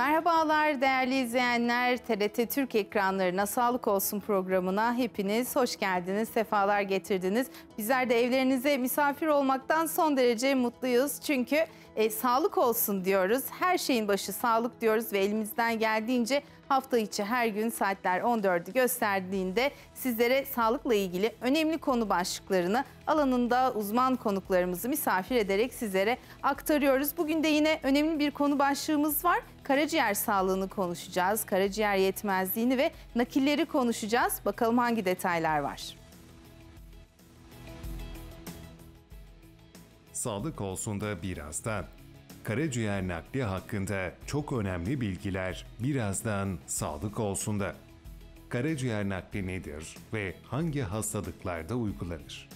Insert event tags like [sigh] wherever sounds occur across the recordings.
Merhabalar değerli izleyenler. TRT Türk ekranlarına sağlık olsun programına hepiniz hoş geldiniz, sefalar getirdiniz. Bizler de evlerinize misafir olmaktan son derece mutluyuz. Çünkü e, sağlık olsun diyoruz. Her şeyin başı sağlık diyoruz ve elimizden geldiğince hafta içi her gün saatler 14'ü gösterdiğinde sizlere sağlıkla ilgili önemli konu başlıklarını alanında uzman konuklarımızı misafir ederek sizlere aktarıyoruz. Bugün de yine önemli bir konu başlığımız var. Karaciğer sağlığını konuşacağız, karaciğer yetmezliğini ve nakilleri konuşacağız. Bakalım hangi detaylar var. sağlık olsun da birazdan. Karaciğer nakli hakkında çok önemli bilgiler birazdan sağlık olsun da. Karaciğer nakli nedir ve hangi hastalıklarda uygulanır?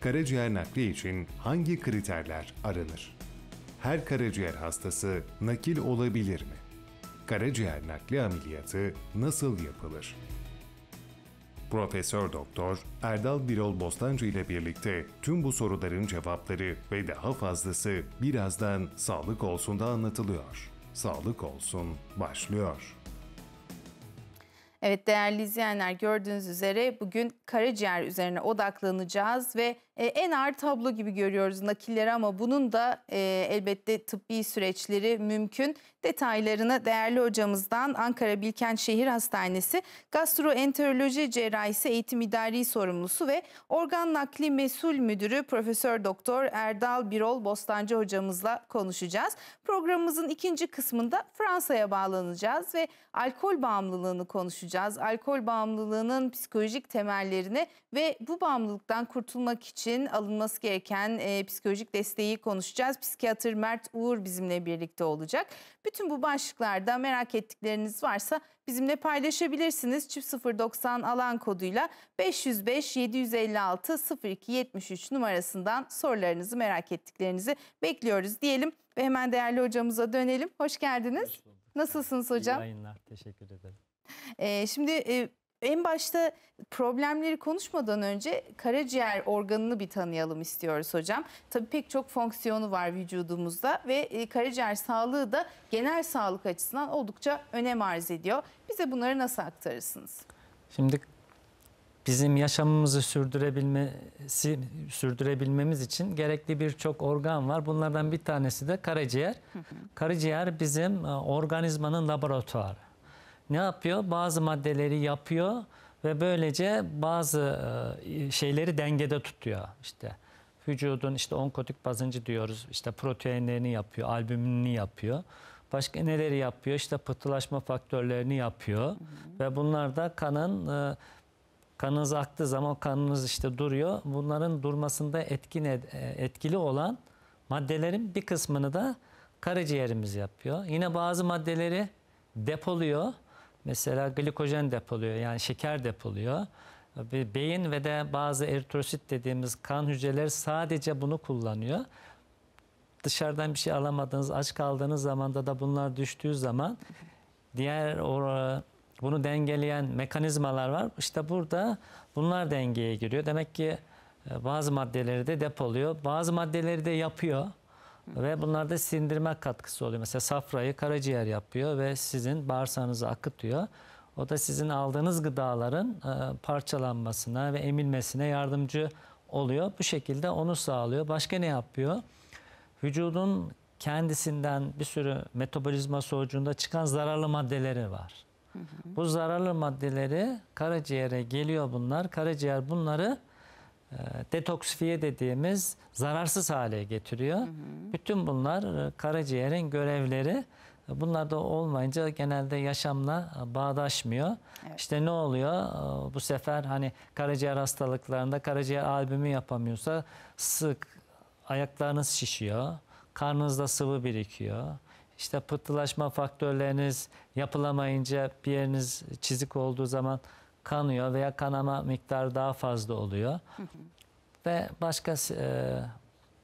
Karaciğer nakli için hangi kriterler aranır? Her karaciğer hastası nakil olabilir mi? Karaciğer nakli ameliyatı nasıl yapılır? Profesör Doktor Erdal Birol Bostancı ile birlikte tüm bu soruların cevapları ve daha fazlası birazdan Sağlık Olsun'da anlatılıyor. Sağlık Olsun başlıyor. Evet değerli izleyenler gördüğünüz üzere bugün karaciğer üzerine odaklanacağız ve e, en ağır tablo gibi görüyoruz nakilleri ama bunun da e, elbette tıbbi süreçleri mümkün. Detaylarını değerli hocamızdan Ankara Bilkent Şehir Hastanesi Gastroenteroloji Cerrahisi Eğitim İdari Sorumlusu ve Organ Nakli Mesul Müdürü Profesör Doktor Erdal Birol Bostancı hocamızla konuşacağız. Programımızın ikinci kısmında Fransa'ya bağlanacağız ve alkol bağımlılığını konuşacağız. Alkol bağımlılığının psikolojik temellerini ve bu bağımlılıktan kurtulmak için için alınması gereken e, psikolojik desteği konuşacağız. Psikiyatır Mert Uğur bizimle birlikte olacak. Bütün bu başlıklarda merak ettikleriniz varsa bizimle paylaşabilirsiniz. Çift 090 alan koduyla 505 756 0273 numarasından sorularınızı merak ettiklerinizi bekliyoruz diyelim ve hemen değerli hocamıza dönelim. Hoş geldiniz. Hoş Nasılsınız hocam? İyi yayınlar. Teşekkür ederim. Ee, şimdi e, en başta problemleri konuşmadan önce karaciğer organını bir tanıyalım istiyoruz hocam. Tabii pek çok fonksiyonu var vücudumuzda ve e, karaciğer sağlığı da genel sağlık açısından oldukça önem arz ediyor. Bize bunları nasıl aktarırsınız? Şimdi bizim yaşamımızı sürdürebilmesi sürdürebilmemiz için gerekli birçok organ var. Bunlardan bir tanesi de karaciğer. Karaciğer bizim e, organizmanın laboratuvarı ne yapıyor? Bazı maddeleri yapıyor ve böylece bazı e, şeyleri dengede tutuyor işte. Vücudun işte onkotik bazıncı diyoruz. İşte proteinlerini yapıyor, albümünü yapıyor. Başka neleri yapıyor? İşte pıhtılaşma faktörlerini yapıyor. Hı hı. Ve bunlar da kanın e, kanınız aktığı zaman kanınız işte duruyor. Bunların durmasında etkin e, etkili olan maddelerin bir kısmını da karaciğerimiz yapıyor. Yine bazı maddeleri depoluyor mesela glikojen depoluyor yani şeker depoluyor. Beyin ve de bazı eritrosit dediğimiz kan hücreleri sadece bunu kullanıyor. Dışarıdan bir şey alamadığınız, aç kaldığınız zaman da bunlar düştüğü zaman diğer o, bunu dengeleyen mekanizmalar var. İşte burada bunlar dengeye giriyor. Demek ki e, bazı maddeleri de depoluyor, bazı maddeleri de yapıyor. Ve bunlarda sindirme katkısı oluyor. Mesela safrayı karaciğer yapıyor ve sizin bağırsağınızı akıtıyor. O da sizin aldığınız gıdaların e, parçalanmasına ve emilmesine yardımcı oluyor. Bu şekilde onu sağlıyor. Başka ne yapıyor? Vücudun kendisinden bir sürü metabolizma sonucunda çıkan zararlı maddeleri var. Hı hı. Bu zararlı maddeleri karaciğere geliyor bunlar. Karaciğer bunları ee, detoksifiye dediğimiz zararsız hale getiriyor. Hı hı. Bütün bunlar e, karaciğerin görevleri. Bunlar da olmayınca genelde yaşamla e, bağdaşmıyor. Evet. İşte ne oluyor? E, bu sefer hani karaciğer hastalıklarında karaciğer albümü yapamıyorsa sık ayaklarınız şişiyor, karnınızda sıvı birikiyor. İşte pıhtılaşma faktörleriniz yapılamayınca bir yeriniz çizik olduğu zaman kanıyor veya kanama miktarı daha fazla oluyor. Ve başka e,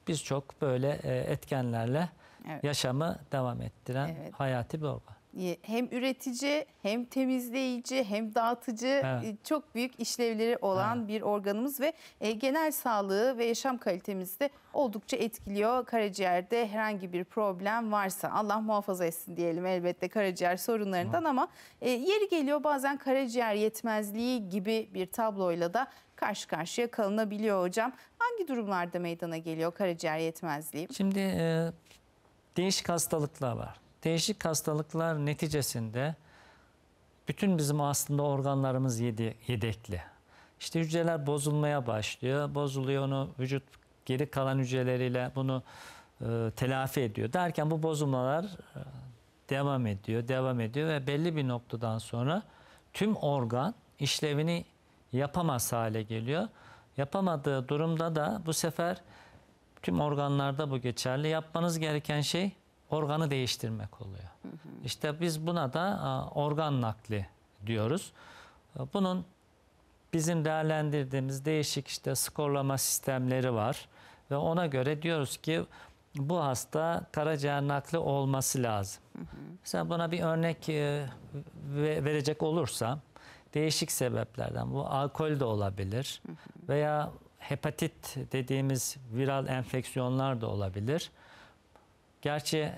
birçok böyle e, etkenlerle evet. yaşamı devam ettiren evet. hayati bir olay hem üretici hem temizleyici hem dağıtıcı e, evet. çok büyük işlevleri olan evet. bir organımız ve e, genel sağlığı ve yaşam kalitemizde oldukça etkiliyor. Karaciğerde herhangi bir problem varsa Allah muhafaza etsin diyelim elbette karaciğer sorunlarından evet. ama e, yeri geliyor bazen karaciğer yetmezliği gibi bir tabloyla da karşı karşıya kalınabiliyor hocam. Hangi durumlarda meydana geliyor karaciğer yetmezliği? Şimdi e, değişik hastalıklar var değişik hastalıklar neticesinde bütün bizim aslında organlarımız yedekli. İşte hücreler bozulmaya başlıyor. Bozuluyor onu vücut geri kalan hücreleriyle bunu e, telafi ediyor. Derken bu bozulmalar e, devam ediyor, devam ediyor ve belli bir noktadan sonra tüm organ işlevini yapamaz hale geliyor. Yapamadığı durumda da bu sefer tüm organlarda bu geçerli. Yapmanız gereken şey organı değiştirmek oluyor. Hı hı. İşte biz buna da organ nakli diyoruz. Bunun bizim değerlendirdiğimiz değişik işte skorlama sistemleri var ve ona göre diyoruz ki bu hasta karaciğer nakli olması lazım. Sen buna bir örnek e, verecek olursam değişik sebeplerden bu alkol de olabilir veya hepatit dediğimiz viral enfeksiyonlar da olabilir. Gerçi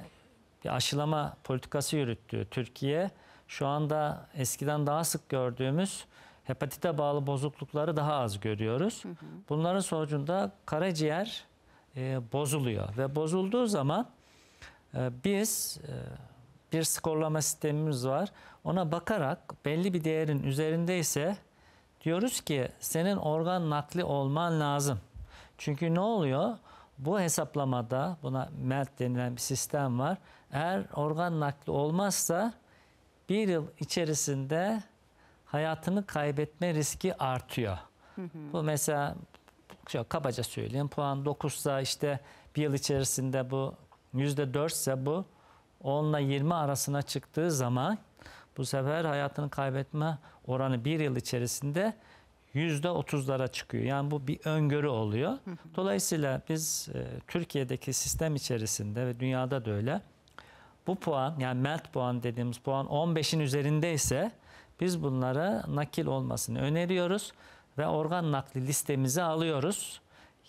bir aşılama politikası yürüttü Türkiye. Şu anda eskiden daha sık gördüğümüz hepatite bağlı bozuklukları daha az görüyoruz. Bunların sonucunda karaciğer e, bozuluyor ve bozulduğu zaman e, biz e, bir skorlama sistemimiz var. Ona bakarak belli bir değerin üzerindeyse diyoruz ki senin organ nakli olman lazım. Çünkü ne oluyor? bu hesaplamada buna MELT denilen bir sistem var. Eğer organ nakli olmazsa bir yıl içerisinde hayatını kaybetme riski artıyor. Bu mesela şöyle kabaca söyleyeyim puan 9 ise işte bir yıl içerisinde bu %4 ise bu 10 ile 20 arasına çıktığı zaman bu sefer hayatını kaybetme oranı bir yıl içerisinde yüzde otuzlara çıkıyor. Yani bu bir öngörü oluyor. Dolayısıyla biz e, Türkiye'deki sistem içerisinde ve dünyada da öyle bu puan yani melt puan dediğimiz puan 15'in üzerinde ise biz bunlara nakil olmasını öneriyoruz ve organ nakli listemizi alıyoruz.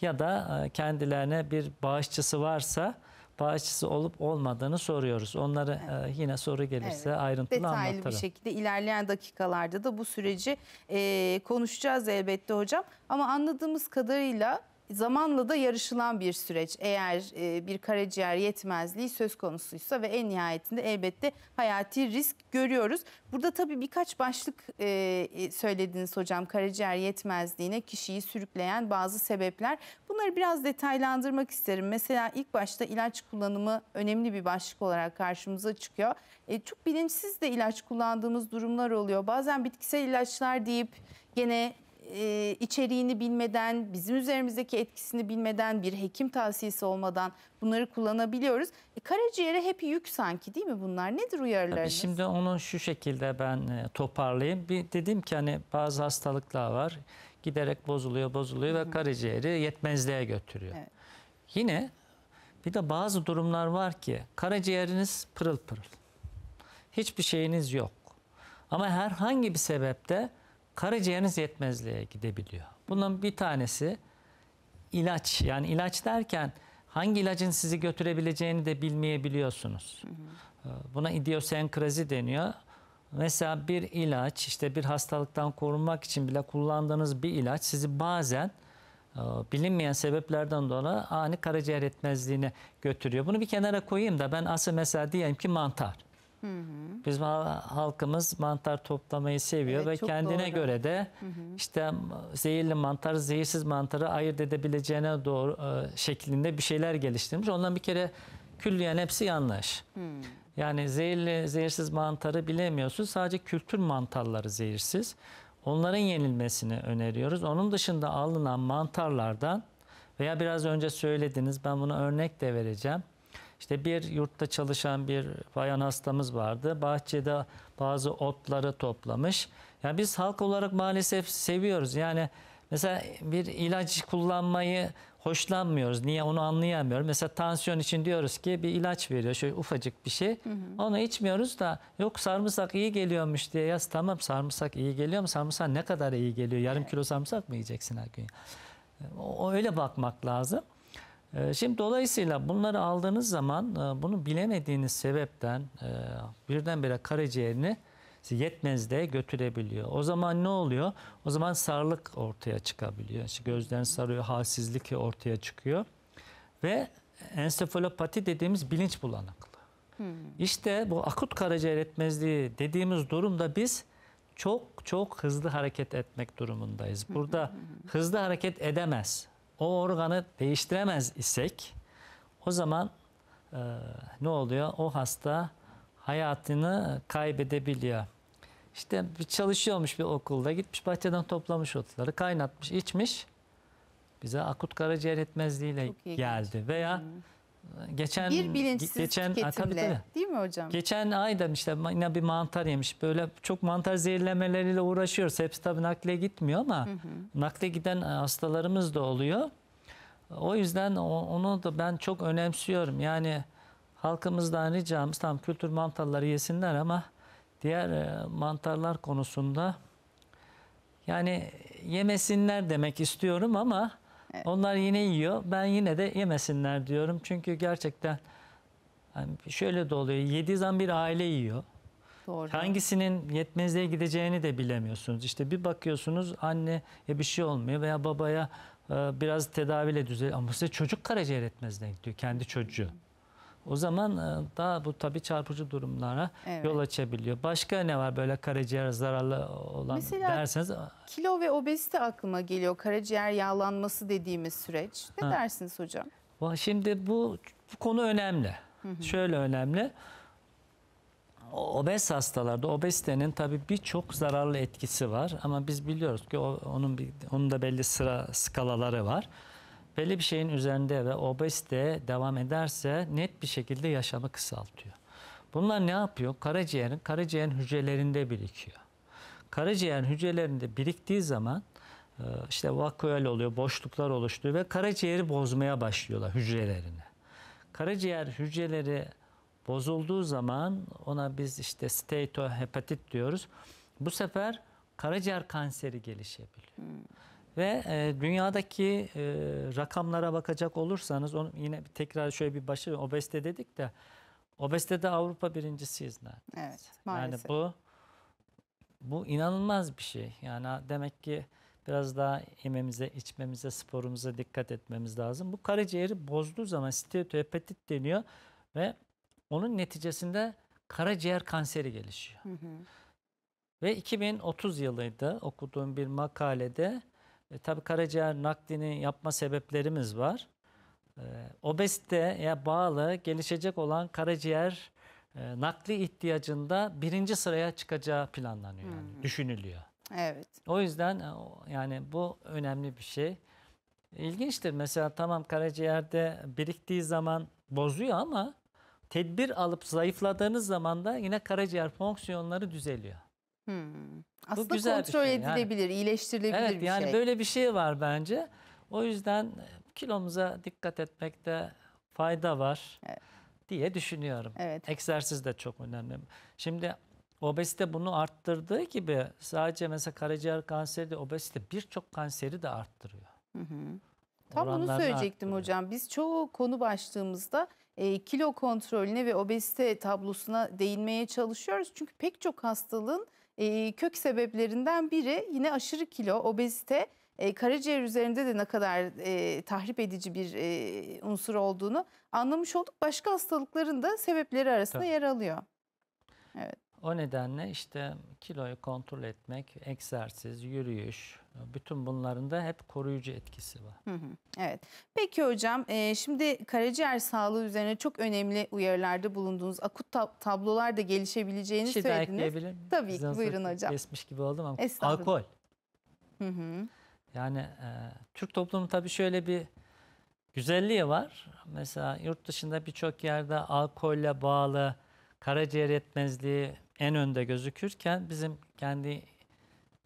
Ya da e, kendilerine bir bağışçısı varsa bağışçısı olup olmadığını soruyoruz. Onları evet. E, yine soru gelirse evet. ayrıntılı Detaylı anlatırım. Detaylı bir şekilde ilerleyen dakikalarda da bu süreci e, konuşacağız elbette hocam. Ama anladığımız kadarıyla zamanla da yarışılan bir süreç. Eğer e, bir karaciğer yetmezliği söz konusuysa ve en nihayetinde elbette hayati risk görüyoruz. Burada tabii birkaç başlık e, e, söylediniz hocam karaciğer yetmezliğine kişiyi sürükleyen bazı sebepler. Bunları biraz detaylandırmak isterim. Mesela ilk başta ilaç kullanımı önemli bir başlık olarak karşımıza çıkıyor. E, çok bilinçsiz de ilaç kullandığımız durumlar oluyor. Bazen bitkisel ilaçlar deyip gene e, içeriğini bilmeden, bizim üzerimizdeki etkisini bilmeden, bir hekim tavsiyesi olmadan bunları kullanabiliyoruz. E, karaciğere hep yük sanki değil mi bunlar? Nedir uyarılarınız? Tabii şimdi onu şu şekilde ben toparlayayım. Bir dedim ki hani bazı hastalıklar var. Giderek bozuluyor, bozuluyor Hı -hı. ve karaciğeri yetmezliğe götürüyor. Evet. Yine bir de bazı durumlar var ki karaciğeriniz pırıl pırıl. Hiçbir şeyiniz yok. Ama herhangi bir sebepte karaciğeriniz yetmezliğe gidebiliyor. Bunun bir tanesi ilaç. Yani ilaç derken hangi ilacın sizi götürebileceğini de bilmeyebiliyorsunuz. Hı hı. Ee, buna idiosenkrazi deniyor. Mesela bir ilaç işte bir hastalıktan korunmak için bile kullandığınız bir ilaç sizi bazen e, bilinmeyen sebeplerden dolayı ani karaciğer yetmezliğine götürüyor. Bunu bir kenara koyayım da ben asıl mesela diyelim ki mantar. Biz halkımız mantar toplamayı seviyor evet, ve kendine doğru. göre de hı hı. işte zehirli mantar, zehirsiz mantarı ayırt edebileceğine doğru e, şeklinde bir şeyler geliştirmiş. Ondan bir kere külliyen hepsi yanlış. Hı. Yani zehirli, zehirsiz mantarı bilemiyorsun. Sadece kültür mantarları zehirsiz. Onların yenilmesini öneriyoruz. Onun dışında alınan mantarlardan veya biraz önce söylediniz ben buna örnek de vereceğim. İşte bir yurtta çalışan bir bayan hastamız vardı. Bahçede bazı otları toplamış. Yani biz halk olarak maalesef seviyoruz. Yani mesela bir ilaç kullanmayı hoşlanmıyoruz. Niye onu anlayamıyorum. Mesela tansiyon için diyoruz ki bir ilaç veriyor. Şöyle ufacık bir şey. Hı hı. Onu içmiyoruz da yok sarımsak iyi geliyormuş diye. yaz. tamam sarımsak iyi geliyor mu? Sarımsak ne kadar iyi geliyor? Yarım evet. kilo sarımsak mı yiyeceksin her gün? O, öyle bakmak lazım. Ee, şimdi dolayısıyla bunları aldığınız zaman e, bunu bilemediğiniz sebepten e, birdenbire karaciğerini yetmezliğe götürebiliyor. O zaman ne oluyor? O zaman sarlık ortaya çıkabiliyor. İşte gözlerin sarıyor, halsizlik ortaya çıkıyor. Ve ensefalopati dediğimiz bilinç bulanıklığı. Hmm. İşte bu akut karaciğer yetmezliği dediğimiz durumda biz çok çok hızlı hareket etmek durumundayız. Burada hmm. hızlı hareket edemez o organı değiştiremez isek o zaman e, ne oluyor? O hasta hayatını kaybedebiliyor. İşte bir çalışıyormuş bir okulda gitmiş bahçeden toplamış otları kaynatmış içmiş bize akut karaciğer yetmezliğiyle geldi. Geçti. Veya hmm geçen bir bilinçsiz geçen tüketimle değil mi hocam? Geçen ayda işte yine bir mantar yemiş. Böyle çok mantar zehirlemeleriyle uğraşıyoruz. Hepsi tabii nakle gitmiyor ama hı hı. nakle giden e, hastalarımız da oluyor. O yüzden onu da ben çok önemsiyorum. Yani halkımızdan hani ricamız tam kültür mantarları yesinler ama diğer e, mantarlar konusunda yani yemesinler demek istiyorum ama Evet. Onlar yine yiyor. Ben yine de yemesinler diyorum. Çünkü gerçekten yani şöyle de oluyor. Yediği zaman bir aile yiyor. Doğru. Hangisinin yetmezliğe gideceğini de bilemiyorsunuz. İşte bir bakıyorsunuz anneye bir şey olmuyor veya babaya e, biraz tedaviyle düzeliyor. Ama size çocuk karaciğer etmezden gidiyor. Kendi çocuğu. O zaman e, daha bu tabii çarpıcı durumlara evet. yol açabiliyor. Başka ne var böyle karaciğer zararlı olan Mesela, derseniz? kilo ve obezite aklıma geliyor. Karaciğer yağlanması dediğimiz süreç. Ne ha. dersiniz hocam? Şimdi bu, bu konu önemli. Hı hı. Şöyle önemli. Obez hastalarda obezitenin tabii birçok zararlı etkisi var ama biz biliyoruz ki onun bir, onun da belli sıra skalaları var belli bir şeyin üzerinde ve obezite devam ederse net bir şekilde yaşamı kısaltıyor. Bunlar ne yapıyor? Karaciğerin, karaciğer hücrelerinde birikiyor. Karaciğer hücrelerinde biriktiği zaman e, işte vakuol oluyor, boşluklar oluşturuyor ve karaciğeri bozmaya başlıyorlar hücrelerini. Karaciğer hücreleri bozulduğu zaman ona biz işte steatohepatit diyoruz. Bu sefer karaciğer kanseri gelişebiliyor. Hmm. Ve e, dünyadaki e, rakamlara bakacak olursanız onu yine tekrar şöyle bir başı obezite dedik de obezitede Avrupa birincisiyiz neredeyse. Evet maalesef. Yani bu bu inanılmaz bir şey. Yani demek ki biraz daha yememize, içmemize, sporumuza dikkat etmemiz lazım. Bu karaciğeri bozduğu zaman steatohepatit deniyor ve onun neticesinde karaciğer kanseri gelişiyor. Hı hı. Ve 2030 yılıydı okuduğum bir makalede e, tabii karaciğer naklini yapma sebeplerimiz var. E, ya bağlı gelişecek olan karaciğer e, nakli ihtiyacında birinci sıraya çıkacağı planlanıyor. Yani, hmm. Düşünülüyor. Evet. O yüzden e, yani bu önemli bir şey. İlginçtir. Mesela tamam karaciğerde biriktiği zaman bozuyor ama tedbir alıp zayıfladığınız zaman da yine karaciğer fonksiyonları düzeliyor. Hmm. Aslında Bu güzel kontrol bir şey. edilebilir, yani, iyileştirilebilir evet, bir yani şey. Yani böyle bir şey var bence. O yüzden e, kilomuza dikkat etmekte fayda var evet. diye düşünüyorum. Evet. Egzersiz de çok önemli. Şimdi obezite bunu arttırdığı gibi sadece mesela karaciğer kanseri de obezite birçok kanseri de arttırıyor. Hı hı. Tam bunu söyleyecektim arttırıyor. hocam. Biz çoğu konu başlığımızda e, kilo kontrolüne ve obezite tablosuna değinmeye çalışıyoruz. Çünkü pek çok hastalığın kök sebeplerinden biri yine aşırı kilo, obezite, karaciğer üzerinde de ne kadar tahrip edici bir unsur olduğunu anlamış olduk. Başka hastalıkların da sebepleri arasında Tabii. yer alıyor. Evet. O nedenle işte kiloyu kontrol etmek, egzersiz, yürüyüş, bütün bunların da hep koruyucu etkisi var. Hı hı, evet. Peki hocam, e, şimdi karaciğer sağlığı üzerine çok önemli uyarılarda bulundunuz. Akut tab tablolar da gelişebileceğini şey söylediniz. Miyim? Tabii ki, buyurun hocam. Kesmiş gibi oldum ama alkol. Hı hı. Yani e, Türk toplumu tabii şöyle bir güzelliği var. Mesela yurt dışında birçok yerde alkolle bağlı karaciğer yetmezliği en önde gözükürken bizim kendi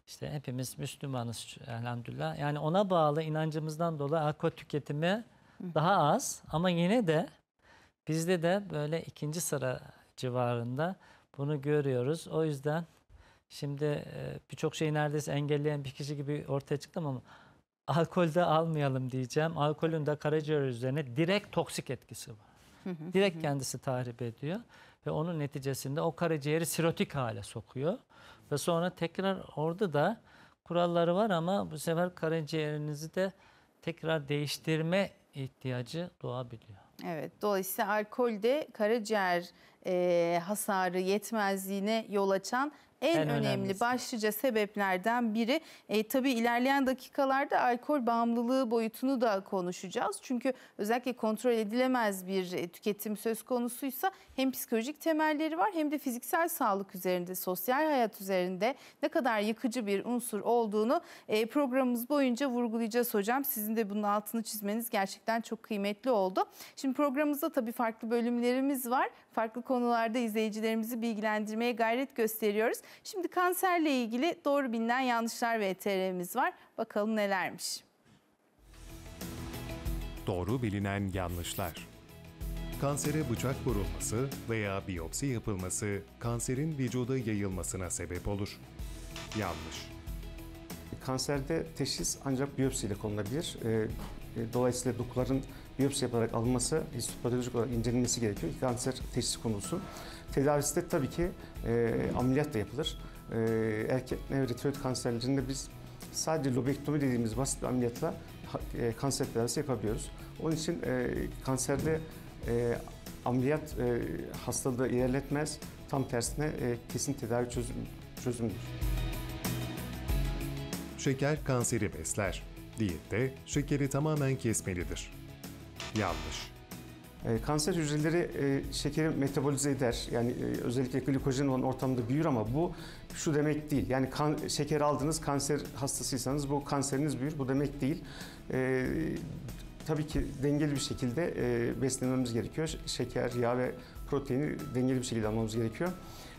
işte hepimiz Müslümanız elhamdülillah. Yani ona bağlı inancımızdan dolayı alkol tüketimi daha az ama yine de bizde de böyle ikinci sıra civarında bunu görüyoruz. O yüzden şimdi e, birçok şeyi neredeyse engelleyen bir kişi gibi ortaya çıktım ama alkolde almayalım diyeceğim. Alkolün de karaciğer üzerine direkt toksik etkisi var. Direkt kendisi tahrip ediyor ve onun neticesinde o karaciğeri sirotik hale sokuyor. Ve sonra tekrar orada da kuralları var ama bu sefer karaciğerinizi de tekrar değiştirme ihtiyacı doğabiliyor. Evet, dolayısıyla alkol de karaciğer e, hasarı yetmezliğine yol açan en, en önemli başlıca sebeplerden biri. E, tabii ilerleyen dakikalarda alkol bağımlılığı boyutunu da konuşacağız. Çünkü özellikle kontrol edilemez bir e, tüketim söz konusuysa hem psikolojik temelleri var hem de fiziksel sağlık üzerinde, sosyal hayat üzerinde ne kadar yıkıcı bir unsur olduğunu e, programımız boyunca vurgulayacağız hocam. Sizin de bunun altını çizmeniz gerçekten çok kıymetli oldu. Şimdi programımızda tabii farklı bölümlerimiz var. Farklı konularda izleyicilerimizi bilgilendirmeye gayret gösteriyoruz. Şimdi kanserle ilgili doğru bilinen yanlışlar ve eterlerimiz var. Bakalım nelermiş. Doğru bilinen yanlışlar. Kansere bıçak vurulması veya biyopsi yapılması kanserin vücuda yayılmasına sebep olur. Yanlış. Kanserde teşhis ancak biyopsi ile konulabilir. Ee, e, dolayısıyla dokuların biyopsi yaparak alınması histopatolojik olarak incelenmesi gerekiyor. Kanser teşhis konusu. Tedavisi de tabii ki e, da yapılır. E, erkek tiroid kanserlerinde biz sadece lobektomi dediğimiz basit bir ameliyatla e, kanser tedavisi yapabiliyoruz. Onun için e, kanserde e, ameliyat e, hastalığı ilerletmez, tam tersine e, kesin tedavi çözüm, çözümdür. Şeker kanseri besler. Diyette şekeri tamamen kesmelidir. Yanlış. Ee, kanser hücreleri e, şekeri metabolize eder. Yani e, özellikle glikojen olan ortamda büyür ama bu şu demek değil. Yani kan, şeker aldınız, kanser hastasıysanız bu kanseriniz büyür. Bu demek değil. E, tabii ki dengeli bir şekilde e, beslenmemiz gerekiyor. Şeker, yağ ve proteini dengeli bir şekilde almamız gerekiyor.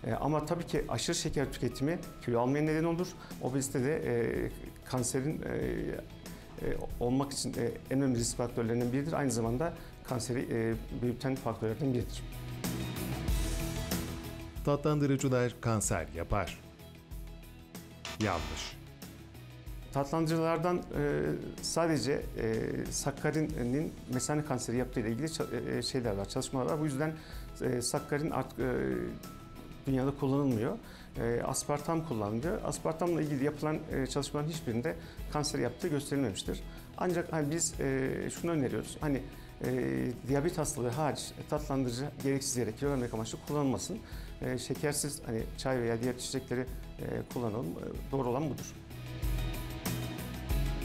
E, ama tabii ki aşırı şeker tüketimi kilo almaya neden olur. Obezite de e, kanserin e, e olmak için e, en önemli risk faktörlerinden biridir. Aynı zamanda kanseri e, belirten faktörlerden biridir. Tatlandırıcılar kanser yapar. Yanlış. Tatlandırıcılardan e, sadece e, sakkarinin mesane kanseri yaptığı ile ilgili e, e, şeyler var, çalışmalar var. Bu yüzden e, sakkarin art, e, dünyada kullanılmıyor. E, aspartam kullanılıyor. Aspartamla ilgili yapılan e, çalışmaların hiçbirinde kanser yaptığı gösterilmemiştir. Ancak hani biz e, şunu öneriyoruz. Hani e, diyabet hastaları hariç tatlandırıcı gereksiz yere kilo vermek amaçlı kullanılmasın. E, şekersiz hani çay veya diğer çiçekleri e, kullanalım. E, doğru olan budur.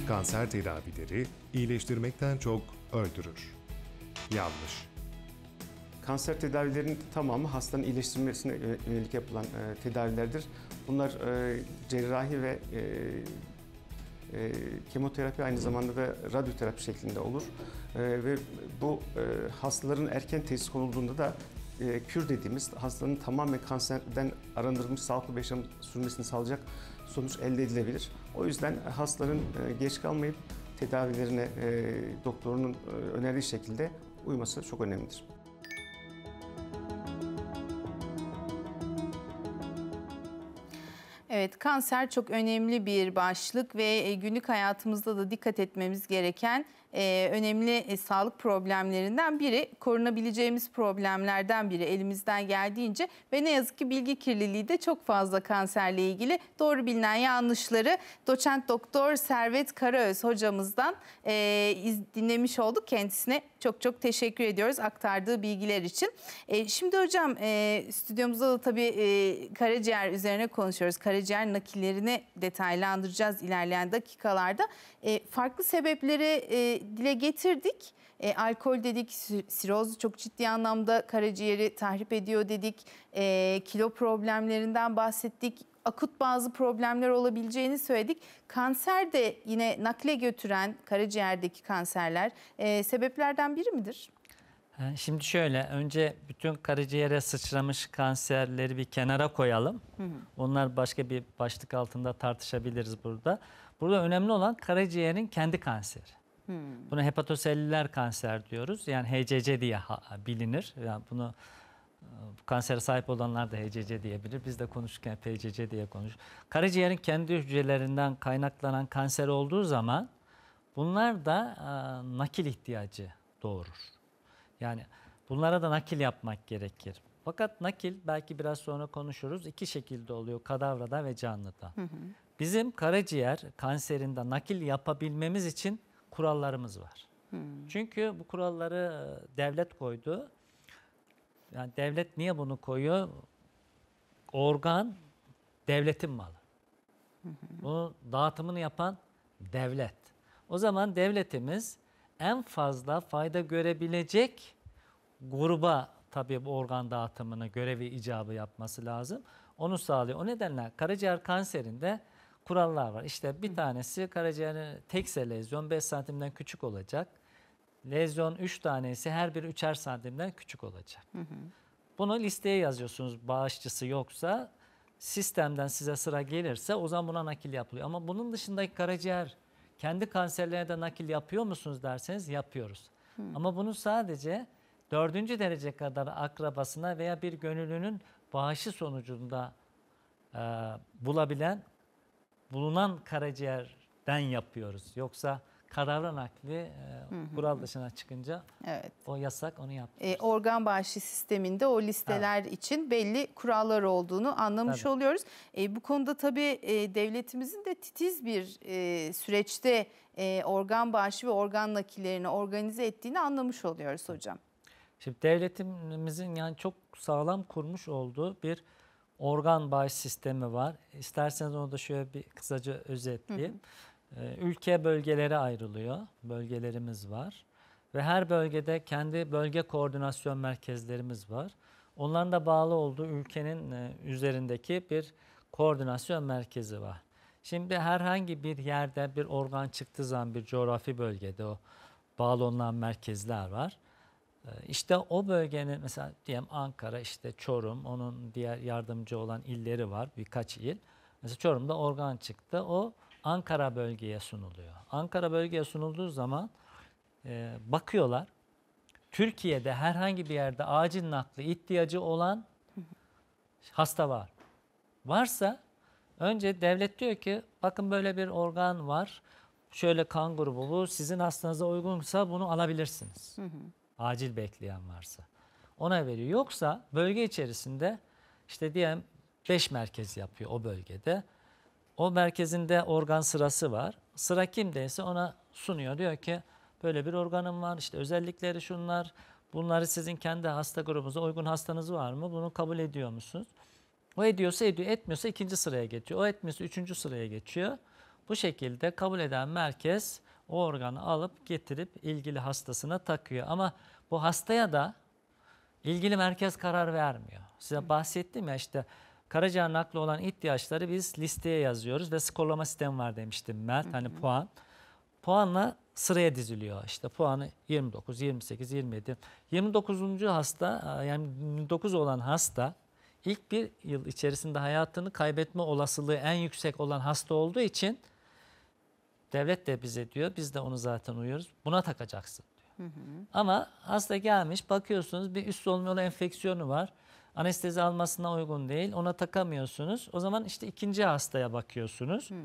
Kanser tedavileri iyileştirmekten çok öldürür. Yanlış. Kanser tedavilerinin tamamı hastanın iyileştirilmesine yönelik yapılan e, tedavilerdir. Bunlar e, cerrahi ve e, e, kemoterapi aynı zamanda da radyoterapi şeklinde olur. E, ve bu e, hastaların erken teşhis konulduğunda da e, kür dediğimiz hastanın tamamen kanserden arındırılmış sağlıklı bir yaşam sürmesini sağlayacak sonuç elde edilebilir. O yüzden hastaların e, geç kalmayıp tedavilerine e, doktorunun e, önerdiği şekilde uyması çok önemlidir. Evet kanser çok önemli bir başlık ve e, günlük hayatımızda da dikkat etmemiz gereken e, önemli e, sağlık problemlerinden biri. Korunabileceğimiz problemlerden biri elimizden geldiğince ve ne yazık ki bilgi kirliliği de çok fazla kanserle ilgili doğru bilinen yanlışları doçent doktor Servet Karaöz hocamızdan dinlemiş olduk. Kendisine çok çok teşekkür ediyoruz aktardığı bilgiler için. E, şimdi hocam e, stüdyomuzda da tabii e, karaciğer üzerine konuşuyoruz. Karaciğer nakillerini detaylandıracağız ilerleyen dakikalarda. E, farklı sebepleri e, dile getirdik. E, alkol dedik, siroz çok ciddi anlamda karaciğeri tahrip ediyor dedik. E, kilo problemlerinden bahsettik akut bazı problemler olabileceğini söyledik. Kanser de yine nakle götüren karaciğerdeki kanserler e, sebeplerden biri midir? Şimdi şöyle önce bütün karaciğere sıçramış kanserleri bir kenara koyalım. Hı hı. Onlar başka bir başlık altında tartışabiliriz burada. Burada önemli olan karaciğerin kendi kanseri. Hı. Buna hepatosellüler kanser diyoruz. Yani HCC diye bilinir. Yani bunu Kansere sahip olanlar da HCC diyebilir. Biz de konuşurken PCC diye konuş. Karaciğerin kendi hücrelerinden kaynaklanan kanser olduğu zaman bunlar da e, nakil ihtiyacı doğurur. Yani bunlara da nakil yapmak gerekir. Fakat nakil belki biraz sonra konuşuruz. iki şekilde oluyor kadavrada ve canlıda. Hı hı. Bizim karaciğer kanserinde nakil yapabilmemiz için kurallarımız var. Hı. Çünkü bu kuralları e, devlet koydu. Yani devlet niye bunu koyuyor? Organ devletin malı. Bu dağıtımını yapan devlet. O zaman devletimiz en fazla fayda görebilecek gruba tabii bu organ dağıtımını görevi icabı yapması lazım. Onu sağlıyor. O nedenle karaciğer kanserinde kurallar var. İşte bir tanesi karaciğerin tek lezyon 5 santimden küçük olacak. Lezyon 3 tanesi her biri 3'er santimden küçük olacak. Hı hı. Bunu listeye yazıyorsunuz bağışçısı yoksa sistemden size sıra gelirse o zaman buna nakil yapılıyor. Ama bunun dışındaki karaciğer kendi kanserlerine de nakil yapıyor musunuz derseniz yapıyoruz. Hı. Ama bunu sadece dördüncü derece kadar akrabasına veya bir gönüllünün bağışı sonucunda e, bulabilen bulunan karaciğerden yapıyoruz. Yoksa kadavra nakli e, kural dışına çıkınca evet. o yasak onu yaptı. E, organ bağışı sisteminde o listeler evet. için belli kurallar olduğunu anlamış tabii. oluyoruz. E, bu konuda tabii e, devletimizin de titiz bir e, süreçte e, organ bağışı ve organ nakillerini organize ettiğini anlamış oluyoruz hocam. Şimdi devletimizin yani çok sağlam kurmuş olduğu bir organ bağış sistemi var. İsterseniz onu da şöyle bir kısaca özetleyeyim. Hı hı. Ee, ülke bölgelere ayrılıyor. Bölgelerimiz var. Ve her bölgede kendi bölge koordinasyon merkezlerimiz var. Onların da bağlı olduğu ülkenin e, üzerindeki bir koordinasyon merkezi var. Şimdi herhangi bir yerde bir organ çıktığı zaman bir coğrafi bölgede o bağlı olan merkezler var. Ee, işte o bölgenin mesela diyelim Ankara işte Çorum onun diğer yardımcı olan illeri var birkaç il. Mesela Çorum'da organ çıktı. O Ankara bölgeye sunuluyor. Ankara bölgeye sunulduğu zaman e, bakıyorlar. Türkiye'de herhangi bir yerde acil nakli ihtiyacı olan hasta var. Varsa önce devlet diyor ki bakın böyle bir organ var. Şöyle kan grubu bu. Sizin hastanıza uygunsa bunu alabilirsiniz. Hı hı. Acil bekleyen varsa. Ona veriyor. Yoksa bölge içerisinde işte diyelim 5 merkez yapıyor o bölgede. O merkezinde organ sırası var. Sıra kimdeyse ona sunuyor. Diyor ki böyle bir organım var, işte özellikleri şunlar, bunları sizin kendi hasta grubunuza uygun hastanız var mı? Bunu kabul ediyor musunuz? O ediyorsa ediyor, etmiyorsa ikinci sıraya geçiyor. O etmiyorsa üçüncü sıraya geçiyor. Bu şekilde kabul eden merkez o organı alıp getirip ilgili hastasına takıyor. Ama bu hastaya da ilgili merkez karar vermiyor. Size bahsettim ya işte Karaciğer nakli olan ihtiyaçları biz listeye yazıyoruz ve skorlama sistemi var demiştim Mert. Hı hı. Hani puan. Puanla sıraya diziliyor. İşte puanı 29, 28, 27. 29. hasta e, yani 29 olan hasta ilk bir yıl içerisinde hayatını kaybetme olasılığı en yüksek olan hasta olduğu için devlet de bize diyor biz de onu zaten uyuyoruz buna takacaksın diyor. Hı hı. Ama hasta gelmiş bakıyorsunuz bir üst solunum yolu enfeksiyonu var. Anestezi almasına uygun değil. Ona takamıyorsunuz. O zaman işte ikinci hastaya bakıyorsunuz. Hmm.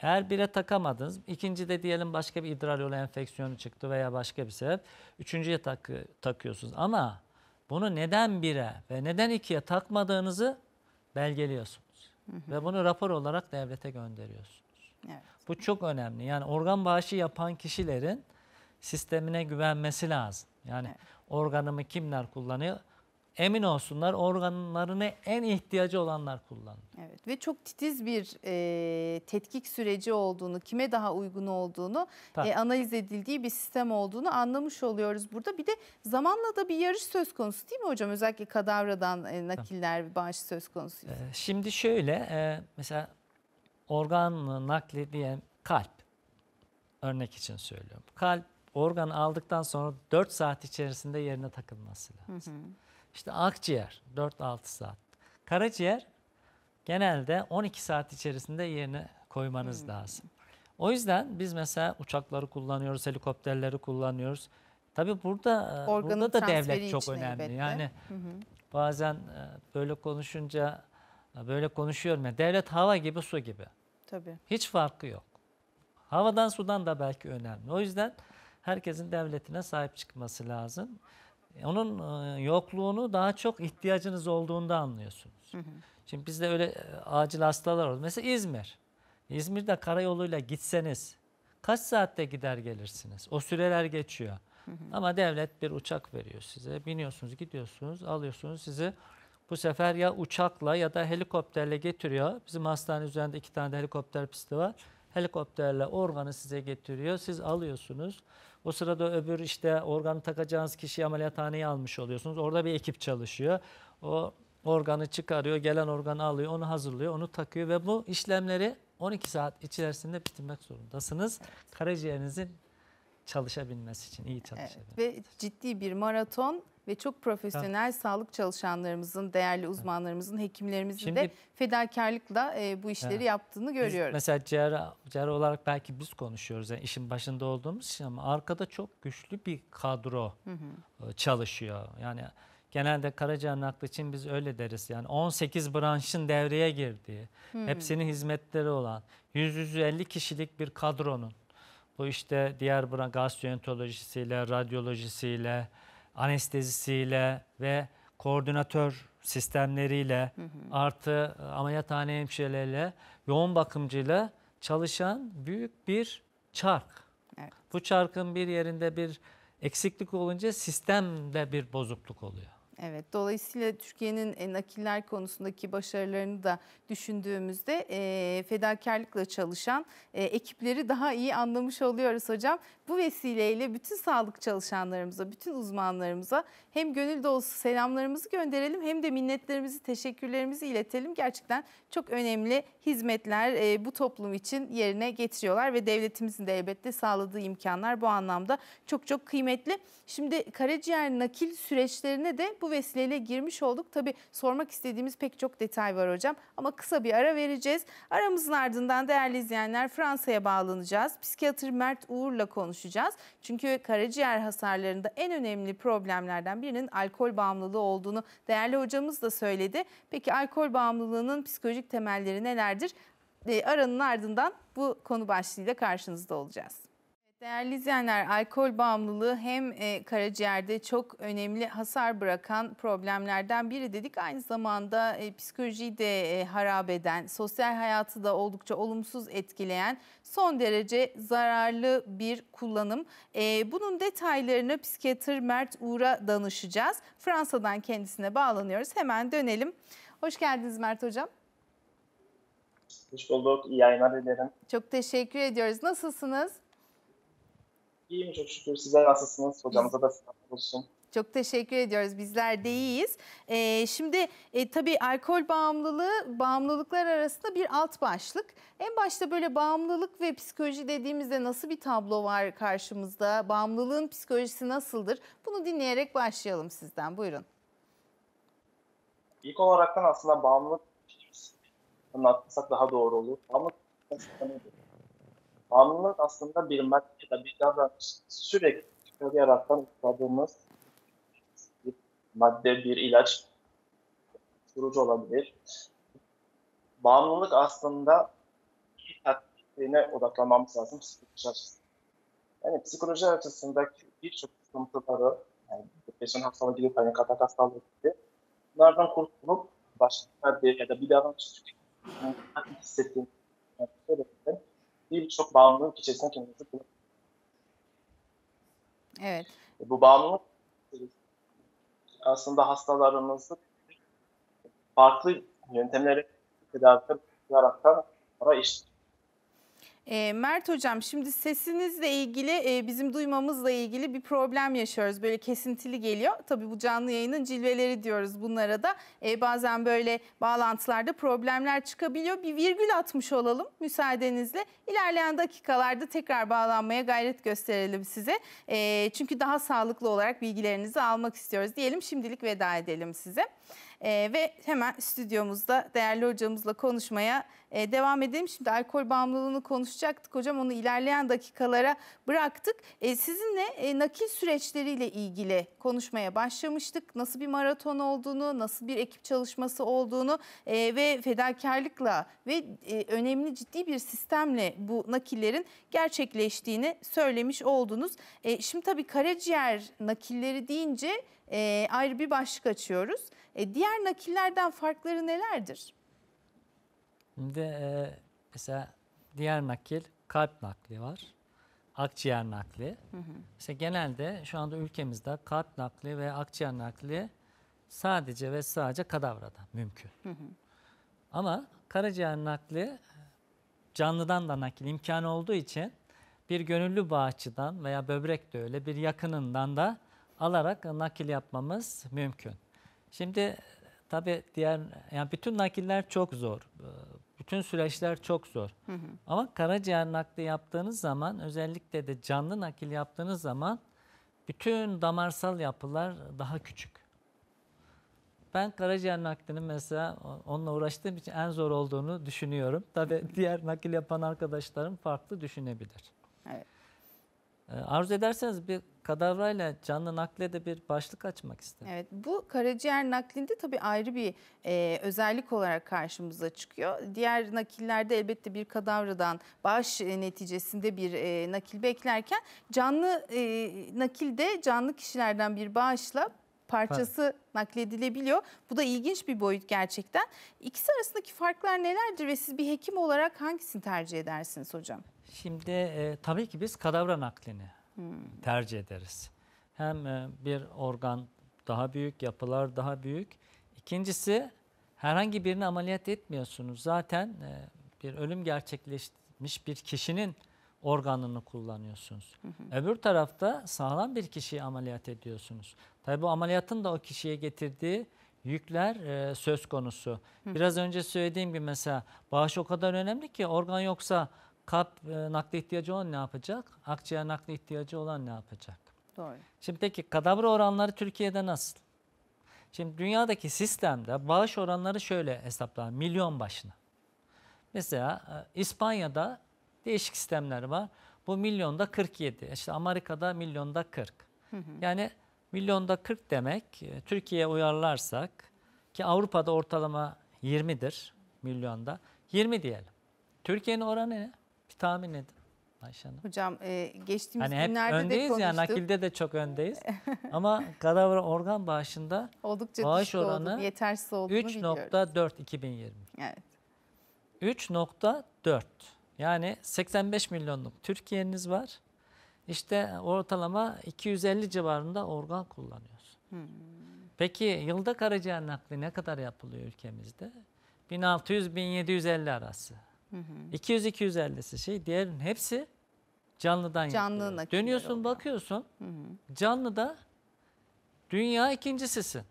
Eğer bire takamadınız. ikinci de diyelim başka bir idrar yolu enfeksiyonu çıktı veya başka bir sebep. Üçüncüye tak takıyorsunuz. Ama bunu neden bire ve neden ikiye takmadığınızı belgeliyorsunuz. Hı Ve bunu rapor olarak devlete gönderiyorsunuz. Evet. Bu çok önemli. Yani organ bağışı yapan kişilerin sistemine güvenmesi lazım. Yani evet. organımı kimler kullanıyor? emin olsunlar organlarını en ihtiyacı olanlar kullandı. Evet ve çok titiz bir e, tetkik süreci olduğunu, kime daha uygun olduğunu, e, analiz edildiği bir sistem olduğunu anlamış oluyoruz burada. Bir de zamanla da bir yarış söz konusu değil mi hocam? Özellikle kadavradan e, nakiller, Tabii. bağış söz konusu. Ee, şimdi şöyle e, mesela organ nakli diye kalp örnek için söylüyorum. Kalp organ aldıktan sonra 4 saat içerisinde yerine takılması lazım. Hı hı. İşte akciğer 4-6 saat. Karaciğer genelde 12 saat içerisinde yerini koymanız hmm. lazım. O yüzden biz mesela uçakları kullanıyoruz, helikopterleri kullanıyoruz. Tabii burada e, Organın burada da devlet çok önemli. Elbette. Yani hı hı. bazen e, böyle konuşunca e, böyle konuşuyorum ya yani devlet hava gibi su gibi. Tabii. Hiç farkı yok. Havadan sudan da belki önemli. O yüzden herkesin devletine sahip çıkması lazım. E, onun e, yokluğunu daha çok ihtiyacınız olduğunda anlıyorsunuz. Hı hı. Şimdi bizde öyle e, acil hastalar oldu. Mesela İzmir. İzmir'de karayoluyla gitseniz kaç saatte gider gelirsiniz? O süreler geçiyor. Hı hı. Ama devlet bir uçak veriyor size. Biniyorsunuz, gidiyorsunuz, alıyorsunuz sizi. Bu sefer ya uçakla ya da helikopterle getiriyor. Bizim hastane üzerinde iki tane de helikopter pisti var. Helikopterle organı size getiriyor. Siz alıyorsunuz. O sırada öbür işte organı takacağınız kişiyi ameliyathaneye almış oluyorsunuz. Orada bir ekip çalışıyor. O organı çıkarıyor, gelen organı alıyor, onu hazırlıyor, onu takıyor ve bu işlemleri 12 saat içerisinde bitirmek zorundasınız. Karaciğerinizin çalışabilmesi için, iyi çalışabilmesi evet, Ve ciddi bir maraton ve çok profesyonel evet. sağlık çalışanlarımızın, değerli uzmanlarımızın, hekimlerimizin Şimdi, de fedakarlıkla e, bu işleri evet. yaptığını görüyoruz. Biz mesela ciğer, ciğer olarak belki biz konuşuyoruz yani işin başında olduğumuz için ama arkada çok güçlü bir kadro hı hı. E, çalışıyor. Yani genelde karaciğer nakli için biz öyle deriz. Yani 18 branşın devreye girdiği, hı hı. hepsinin hizmetleri olan 100-150 kişilik bir kadronun bu işte diğer buna gastroenterolojisiyle, radyolojisiyle, anestezisiyle ve koordinatör sistemleriyle hı hı. artı e, ameliyathane hemşireleriyle, yoğun bakımcıyla çalışan büyük bir çark. Evet. Bu çarkın bir yerinde bir eksiklik olunca sistemde bir bozukluk oluyor. Evet, dolayısıyla Türkiye'nin e, nakiller konusundaki başarılarını da düşündüğümüzde e, fedakarlıkla çalışan e, ekipleri daha iyi anlamış oluyoruz hocam. Bu vesileyle bütün sağlık çalışanlarımıza, bütün uzmanlarımıza hem gönül dolusu selamlarımızı gönderelim hem de minnetlerimizi, teşekkürlerimizi iletelim. Gerçekten çok önemli hizmetler e, bu toplum için yerine getiriyorlar ve devletimizin de elbette sağladığı imkanlar bu anlamda çok çok kıymetli. Şimdi karaciğer nakil süreçlerine de bu vesileyle girmiş olduk. Tabii sormak istediğimiz pek çok detay var hocam ama kısa bir ara vereceğiz. Aramızın ardından değerli izleyenler Fransa'ya bağlanacağız. Psikiyatır Mert Uğur'la konuşacağız. Çünkü karaciğer hasarlarında en önemli problemlerden birinin alkol bağımlılığı olduğunu değerli hocamız da söyledi. Peki alkol bağımlılığının psikolojik temelleri nelerdir? E, aranın ardından bu konu başlığıyla karşınızda olacağız. Değerli izleyenler, alkol bağımlılığı hem e, karaciğerde çok önemli hasar bırakan problemlerden biri dedik. Aynı zamanda e, psikolojiyi de e, harap eden, sosyal hayatı da oldukça olumsuz etkileyen son derece zararlı bir kullanım. E, bunun detaylarını psikiyatr Mert Uğur'a danışacağız. Fransa'dan kendisine bağlanıyoruz. Hemen dönelim. Hoş geldiniz Mert Hocam. Hoş bulduk. İyi yayınlar dilerim. Çok teşekkür ediyoruz. Nasılsınız? İyiyim çok şükür. Sizler nasılsınız? Hocamıza da selam olsun. Çok teşekkür ediyoruz. Bizler de iyiyiz. Ee, şimdi e, tabii alkol bağımlılığı bağımlılıklar arasında bir alt başlık. En başta böyle bağımlılık ve psikoloji dediğimizde nasıl bir tablo var karşımızda? Bağımlılığın psikolojisi nasıldır? Bunu dinleyerek başlayalım sizden. Buyurun. İlk olaraktan aslında bağımlılık anlatmasak daha doğru olur. Bağımlılık Bağımlılık aslında bir madde ya da bir davranış sürekli çıkar yarattan uyguladığımız bir madde, bir ilaç kurucu olabilir. Bağımlılık aslında bir tatbikliğine odaklanmamız lazım psikoloji açısından. Yani psikoloji açısındaki birçok sıkıntıları, yani depresyon hastalığı gibi, panik atak hastalığı gibi bunlardan kurtulup başka bir ya da bir davranış hissettiğimiz yani, şey ciddi birçok bağımlılık içerisinde kendinizi bulabilirsiniz. Evet. E, bu bağımlılık aslında hastalarımızı farklı yöntemlere tedavi yaraktan para işte e, Mert Hocam şimdi sesinizle ilgili e, bizim duymamızla ilgili bir problem yaşıyoruz. Böyle kesintili geliyor. Tabii bu canlı yayının cilveleri diyoruz bunlara da. E, bazen böyle bağlantılarda problemler çıkabiliyor. Bir virgül atmış olalım müsaadenizle. İlerleyen dakikalarda tekrar bağlanmaya gayret gösterelim size. E, çünkü daha sağlıklı olarak bilgilerinizi almak istiyoruz. Diyelim şimdilik veda edelim size. E, ve hemen stüdyomuzda değerli hocamızla konuşmaya e, devam edelim. Şimdi alkol bağımlılığını konuşacaktık hocam. Onu ilerleyen dakikalara bıraktık. E, sizinle e, nakil süreçleriyle ilgili konuşmaya başlamıştık. Nasıl bir maraton olduğunu, nasıl bir ekip çalışması olduğunu e, ve fedakarlıkla ve e, önemli ciddi bir sistemle bu nakillerin gerçekleştiğini söylemiş oldunuz. E, şimdi tabii karaciğer nakilleri deyince e, ayrı bir başlık açıyoruz. E, diğer nakillerden farkları nelerdir? Şimdi e, mesela diğer nakil kalp nakli var. Akciğer nakli. Hı hı. İşte genelde şu anda ülkemizde kalp nakli ve akciğer nakli sadece ve sadece kadavrada mümkün. Hı hı. Ama karaciğer nakli e, canlıdan da nakil imkanı olduğu için bir gönüllü bağışçıdan veya böbrek de öyle bir yakınından da alarak nakil yapmamız mümkün. Şimdi tabii diğer yani bütün nakiller çok zor. Ee, bütün süreçler çok zor. Hı hı. Ama karaciğer nakli yaptığınız zaman özellikle de canlı nakil yaptığınız zaman bütün damarsal yapılar daha küçük. Ben karaciğer naklinin mesela onunla uğraştığım için en zor olduğunu düşünüyorum. Tabii diğer nakil yapan arkadaşlarım farklı düşünebilir. Evet. Ee, arzu ederseniz bir kadavrayla canlı nakle de bir başlık açmak isterim. Evet bu karaciğer naklinde tabii ayrı bir e, özellik olarak karşımıza çıkıyor. Diğer nakillerde elbette bir kadavradan bağış e, neticesinde bir e, nakil beklerken canlı e, nakilde canlı kişilerden bir bağışla parçası ha. nakledilebiliyor. Bu da ilginç bir boyut gerçekten. İkisi arasındaki farklar nelerdir ve siz bir hekim olarak hangisini tercih edersiniz hocam? Şimdi e, tabii ki biz kadavra naklini hmm. tercih ederiz. Hem e, bir organ daha büyük, yapılar daha büyük. İkincisi herhangi birini ameliyat etmiyorsunuz. Zaten e, bir ölüm gerçekleşmiş bir kişinin organını kullanıyorsunuz. Hı hı. Öbür tarafta sağlam bir kişiyi ameliyat ediyorsunuz. Tabi bu ameliyatın da o kişiye getirdiği yükler e, söz konusu. Hı. Biraz önce söylediğim gibi mesela bağış o kadar önemli ki organ yoksa kalp e, nakli ihtiyacı olan ne yapacak? Akciğer nakli ihtiyacı olan ne yapacak? Doğru. Şimdi peki kadavra oranları Türkiye'de nasıl? Şimdi dünyadaki sistemde bağış oranları şöyle hesaplanır milyon başına. Mesela e, İspanya'da değişik sistemler var. Bu milyonda 47. İşte Amerika'da milyonda 40. Hı hı. Yani Milyonda 40 demek e, Türkiye'ye uyarlarsak ki Avrupa'da ortalama 20'dir milyonda. 20 diyelim. Türkiye'nin oranı ne? Bir tahmin edin. Ayşe Hanım. Hocam e, geçtiğimiz hani günlerde hep öndeyiz de konuştuk. ya nakilde de çok öndeyiz. [laughs] Ama kadavra organ bağışında Oldukça bağış oranı oldu, yetersiz olduğunu 3.4 2020. Evet. 3.4 yani 85 milyonluk Türkiye'niz var. İşte ortalama 250 civarında organ kullanıyoruz. Hmm. Peki yılda karaciğer nakli ne kadar yapılıyor ülkemizde? 1600-1750 arası. 200-250'si şey diğerin hepsi canlıdan Canlı yapılıyor. Dönüyorsun oluyor. bakıyorsun hı hı. canlıda dünya ikincisisin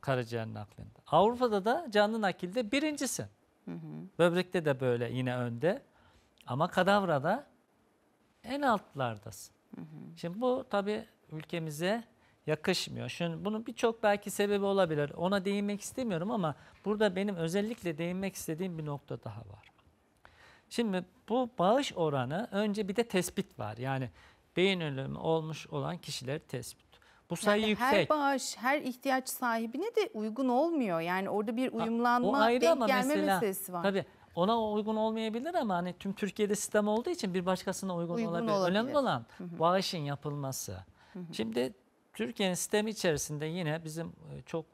karaciğer naklinde. Avrupa'da da canlı nakilde birincisin. Hı Böbrekte de böyle yine önde ama kadavrada en altlardasın. Hı hı. Şimdi bu tabii ülkemize yakışmıyor. Şimdi bunun birçok belki sebebi olabilir. Ona değinmek istemiyorum ama burada benim özellikle değinmek istediğim bir nokta daha var. Şimdi bu bağış oranı önce bir de tespit var. Yani beyin ölümü olmuş olan kişileri tespit. Bu sayı yani yüksek. Her bağış, her ihtiyaç sahibine de uygun olmuyor. Yani orada bir uyumlanma, ha, ayrı denk ama gelme mesela, meselesi var. Tabii ona uygun olmayabilir ama hani tüm Türkiye'de sistem olduğu için bir başkasına uygun, uygun olabilir. olabilir. Önemli olan bağışın yapılması. Şimdi Türkiye'nin sistemi içerisinde yine bizim e, çok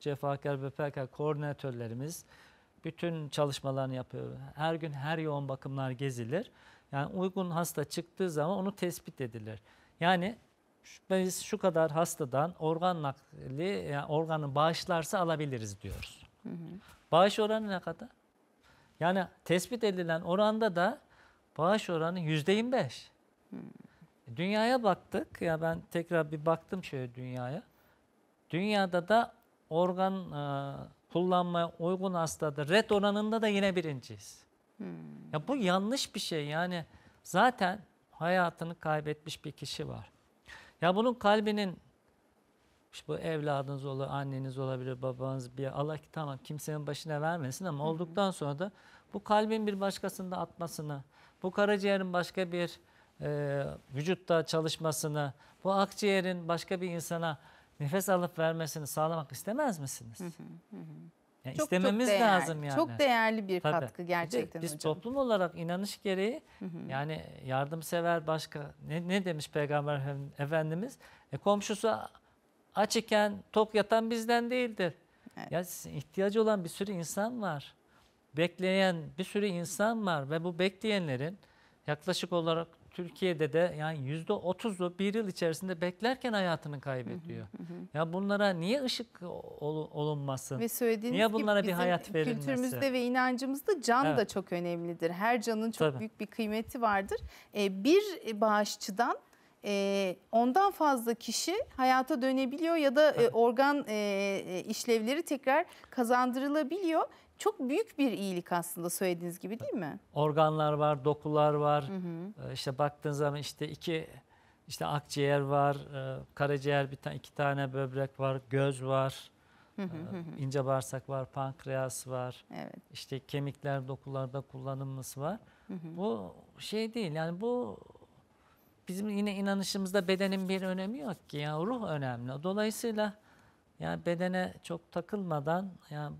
cefakar ve PKK koordinatörlerimiz bütün çalışmalarını yapıyor. Her gün her yoğun bakımlar gezilir. Yani uygun hasta çıktığı zaman onu tespit edilir. Yani biz şu kadar hastadan organ nakli, yani organı bağışlarsa alabiliriz diyoruz. Hı hı. Bağış oranı ne kadar? Yani tespit edilen oranda da bağış oranı yüzde 25. Hmm. Dünyaya baktık. Ya ben tekrar bir baktım şöyle dünyaya. Dünyada da organ e, kullanmaya uygun hastada red oranında da yine birinciyiz. Hmm. Ya bu yanlış bir şey. Yani zaten hayatını kaybetmiş bir kişi var. Ya bunun kalbinin işte bu evladınız olur, anneniz olabilir, babanız bir Allah ki tamam kimsenin başına vermesin ama olduktan sonra da bu kalbin bir başkasında atmasını, bu karaciğerin başka bir e, vücutta çalışmasını, bu akciğerin başka bir insana nefes alıp vermesini sağlamak istemez misiniz? Yani çok, istememiz çok değerli, lazım yani. Çok değerli bir Tabii. katkı gerçekten Biz hocam. toplum olarak inanış gereği hı hı. yani yardımsever başka ne, ne demiş Peygamber Efendimiz? E, komşusu aç iken tok yatan bizden değildir. Evet. Ya ihtiyacı olan bir sürü insan var. Bekleyen bir sürü insan var ve bu bekleyenlerin yaklaşık olarak Türkiye'de de yani yüzde otuzu bir yıl içerisinde beklerken hayatını kaybediyor. Ya bunlara niye ışık ol, olunmasın? Ve söylediğiniz niye bunlara gibi bir hayat verilmesi? kültürümüzde ve inancımızda can evet. da çok önemlidir. Her canın çok Tabii. büyük bir kıymeti vardır. Ee, bir bağışçıdan e, ondan fazla kişi hayata dönebiliyor ya da e, organ e, işlevleri tekrar kazandırılabiliyor. Çok büyük bir iyilik aslında söylediğiniz gibi değil mi? Organlar var, dokular var. Hı hı. İşte baktığınız zaman işte iki işte akciğer var, karaciğer bir tane iki tane böbrek var, göz var. Hı hı hı. ince bağırsak var, pankreas var. Evet. İşte kemikler, dokularda kullanılması var. bu şey değil yani bu bizim yine inanışımızda bedenin bir önemi yok ki ya ruh önemli. Dolayısıyla yani bedene çok takılmadan yani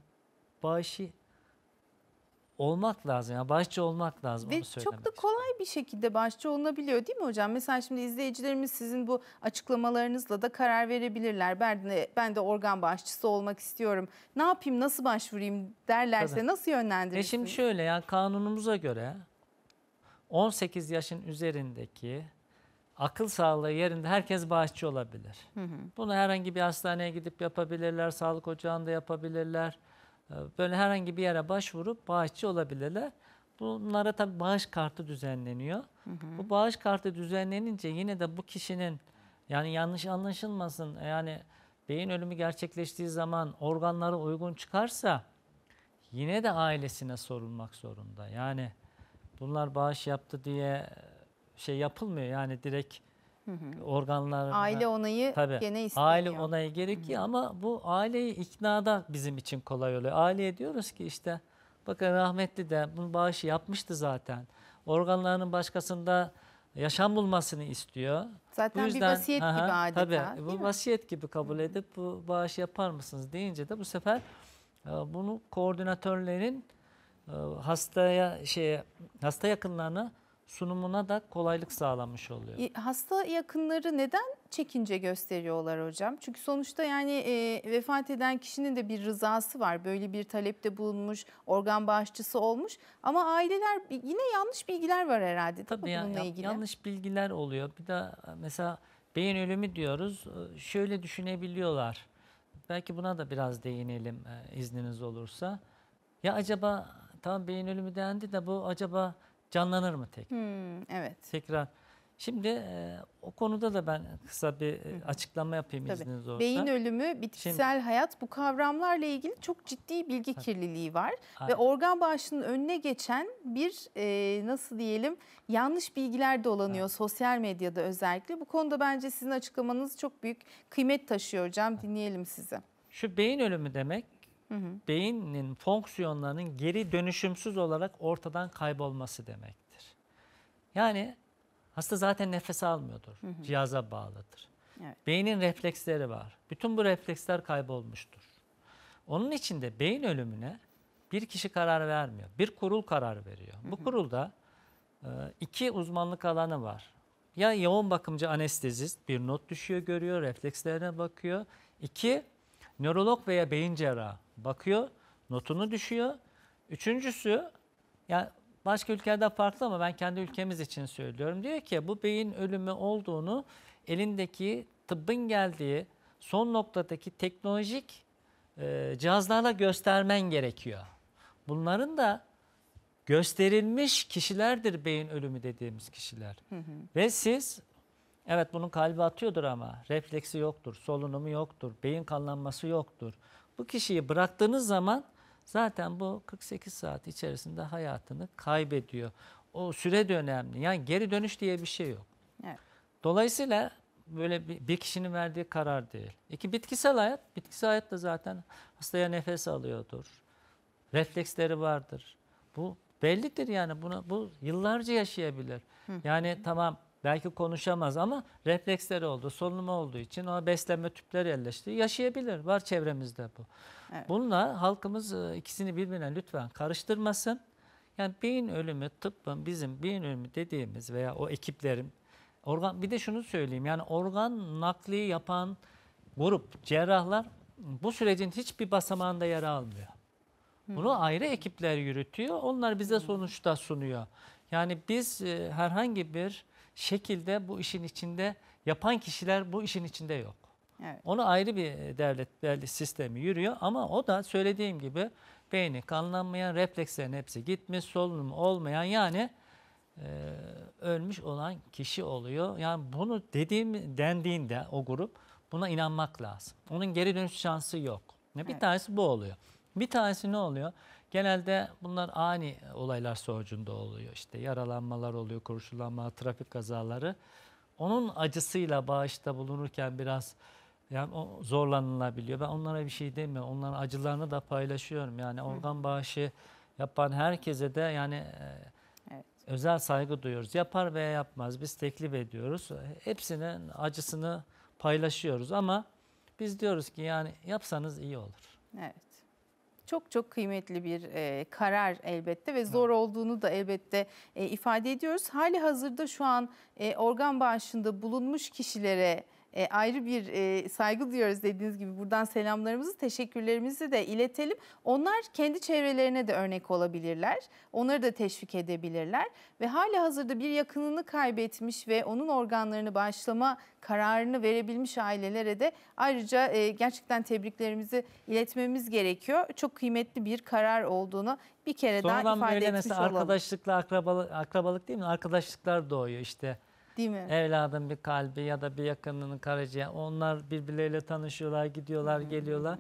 bağışı olmak lazım. Yani başçı olmak lazım Ve onu söylemek. Çok da kolay bir şekilde başçı olunabiliyor değil mi hocam? Mesela şimdi izleyicilerimiz sizin bu açıklamalarınızla da karar verebilirler. Ben de, ben de organ başçısı olmak istiyorum. Ne yapayım, nasıl başvurayım derlerse Tabii. nasıl yönlendirirsiniz? E şimdi şöyle yani kanunumuza göre 18 yaşın üzerindeki akıl sağlığı yerinde herkes bağışçı olabilir. Hı hı. Bunu herhangi bir hastaneye gidip yapabilirler, sağlık ocağında yapabilirler. Ee, böyle herhangi bir yere başvurup bağışçı olabilirler. Bunlara tabi bağış kartı düzenleniyor. Hı hı. Bu bağış kartı düzenlenince yine de bu kişinin yani yanlış anlaşılmasın yani beyin ölümü gerçekleştiği zaman organları uygun çıkarsa yine de ailesine sorulmak zorunda. Yani bunlar bağış yaptı diye şey yapılmıyor. Yani direkt organlar aile onayı tabii, gene isteniyor. Aile onayı gerekiyor hı hı. ama bu aileyi ikna da bizim için kolay oluyor. Aileye diyoruz ki işte bakın rahmetli de bunu bağışı yapmıştı zaten. Organlarının başkasında yaşam bulmasını istiyor. Zaten bu yüzden, bir vasiyet aha, gibi adeta. Tabii bu mi? vasiyet gibi kabul edip bu bağışı yapar mısınız deyince de bu sefer e, bunu koordinatörlerin e, hastaya şey hasta yakınlarına sunumuna da kolaylık sağlanmış oluyor. Hasta yakınları neden çekince gösteriyorlar hocam? Çünkü sonuçta yani e, vefat eden kişinin de bir rızası var. Böyle bir talepte bulunmuş, organ bağışçısı olmuş. Ama aileler yine yanlış bilgiler var herhalde Tabii mi bununla ilgili? Yanlış bilgiler oluyor. Bir de e, mesela beyin ölümü diyoruz. E, şöyle düşünebiliyorlar. Belki buna da biraz değinelim e, izniniz olursa. Ya acaba tam beyin ölümü dendi de bu acaba canlanır mı tek? Hmm, evet. Tekrar. Şimdi e, o konuda da ben kısa bir e, açıklama yapayım Tabii. izniniz olursa. Beyin ölümü, bitkisel Şimdi, hayat bu kavramlarla ilgili çok ciddi bilgi tabii. kirliliği var. Aynen. Ve organ bağışının önüne geçen bir e, nasıl diyelim yanlış bilgiler dolanıyor evet. sosyal medyada özellikle. Bu konuda bence sizin açıklamanız çok büyük kıymet taşıyor hocam. Dinleyelim sizi. Şu beyin ölümü demek hı beynin fonksiyonlarının geri dönüşümsüz olarak ortadan kaybolması demektir. Yani hasta zaten nefes almıyordur. Hı hı. Cihaza bağlıdır. Evet. Beynin refleksleri var. Bütün bu refleksler kaybolmuştur. Onun için de beyin ölümüne bir kişi karar vermiyor. Bir kurul karar veriyor. Bu kurulda e, iki uzmanlık alanı var. Ya yoğun bakımcı anestezist bir not düşüyor görüyor, reflekslerine bakıyor. İki Nörolog veya beyin cerrahı bakıyor, notunu düşüyor. Üçüncüsü, yani başka ülkelerde farklı ama ben kendi ülkemiz için söylüyorum. Diyor ki bu beyin ölümü olduğunu elindeki tıbbın geldiği son noktadaki teknolojik e, cihazlarla göstermen gerekiyor. Bunların da gösterilmiş kişilerdir beyin ölümü dediğimiz kişiler. Hı hı. Ve siz Evet bunun kalbi atıyordur ama refleksi yoktur, solunumu yoktur, beyin kanlanması yoktur. Bu kişiyi bıraktığınız zaman zaten bu 48 saat içerisinde hayatını kaybediyor. O süre de önemli. Yani geri dönüş diye bir şey yok. Evet. Dolayısıyla böyle bir kişinin verdiği karar değil. İki bitkisel hayat. Bitkisel hayat da zaten hastaya nefes alıyordur. Refleksleri vardır. Bu bellidir yani buna bu yıllarca yaşayabilir. Hı. Yani tamam Belki konuşamaz ama refleksleri oldu, solunumu olduğu için o beslenme tüpleri yerleşti. Yaşayabilir. Var çevremizde bu. Evet. Bununla halkımız e, ikisini birbirine lütfen karıştırmasın. Yani beyin ölümü tıbbın bizim beyin ölümü dediğimiz veya o ekiplerin organ bir de şunu söyleyeyim. Yani organ nakli yapan grup cerrahlar bu sürecin hiçbir basamağında yer almıyor. Bunu ayrı ekipler yürütüyor. Onlar bize sonuçta sunuyor. Yani biz e, herhangi bir şekilde bu işin içinde yapan kişiler bu işin içinde yok. Evet. Ona ayrı bir e, devlet devlet sistemi yürüyor ama o da söylediğim gibi beyni kanlanmayan, reflekslerin hepsi gitmiş, solunum olmayan yani e, ölmüş olan kişi oluyor. Yani bunu dediğim dendiğinde o grup buna inanmak lazım. Onun geri dönüş şansı yok. Bir evet. tanesi bu oluyor. Bir tanesi ne oluyor? Genelde bunlar ani olaylar sonucunda oluyor. İşte yaralanmalar oluyor, kurşunlanma, trafik kazaları. Onun acısıyla bağışta bulunurken biraz yani o zorlanılabiliyor. Ben onlara bir şey demiyorum. Onların acılarını da paylaşıyorum. Yani organ bağışı yapan herkese de yani e, evet. özel saygı duyuyoruz. Yapar veya yapmaz biz teklif ediyoruz. Hepsinin acısını paylaşıyoruz ama biz diyoruz ki yani yapsanız iyi olur. Evet çok çok kıymetli bir e, karar elbette ve zor olduğunu da elbette e, ifade ediyoruz. Hali hazırda şu an e, organ bağışında bulunmuş kişilere e, ayrı bir e, saygı duyuyoruz dediğiniz gibi. Buradan selamlarımızı, teşekkürlerimizi de iletelim. Onlar kendi çevrelerine de örnek olabilirler. Onları da teşvik edebilirler. Ve hala hazırda bir yakınını kaybetmiş ve onun organlarını bağışlama kararını verebilmiş ailelere de ayrıca e, gerçekten tebriklerimizi iletmemiz gerekiyor. Çok kıymetli bir karar olduğunu bir kere Sonradan daha ifade etmiş olalım. Sonradan böyle mesela arkadaşlıkla akrabalık, akrabalık değil mi? Arkadaşlıklar doğuyor işte Değil mi? Evladın bir kalbi ya da bir yakınının karaciğer. Onlar birbirleriyle tanışıyorlar, gidiyorlar, hmm. geliyorlar.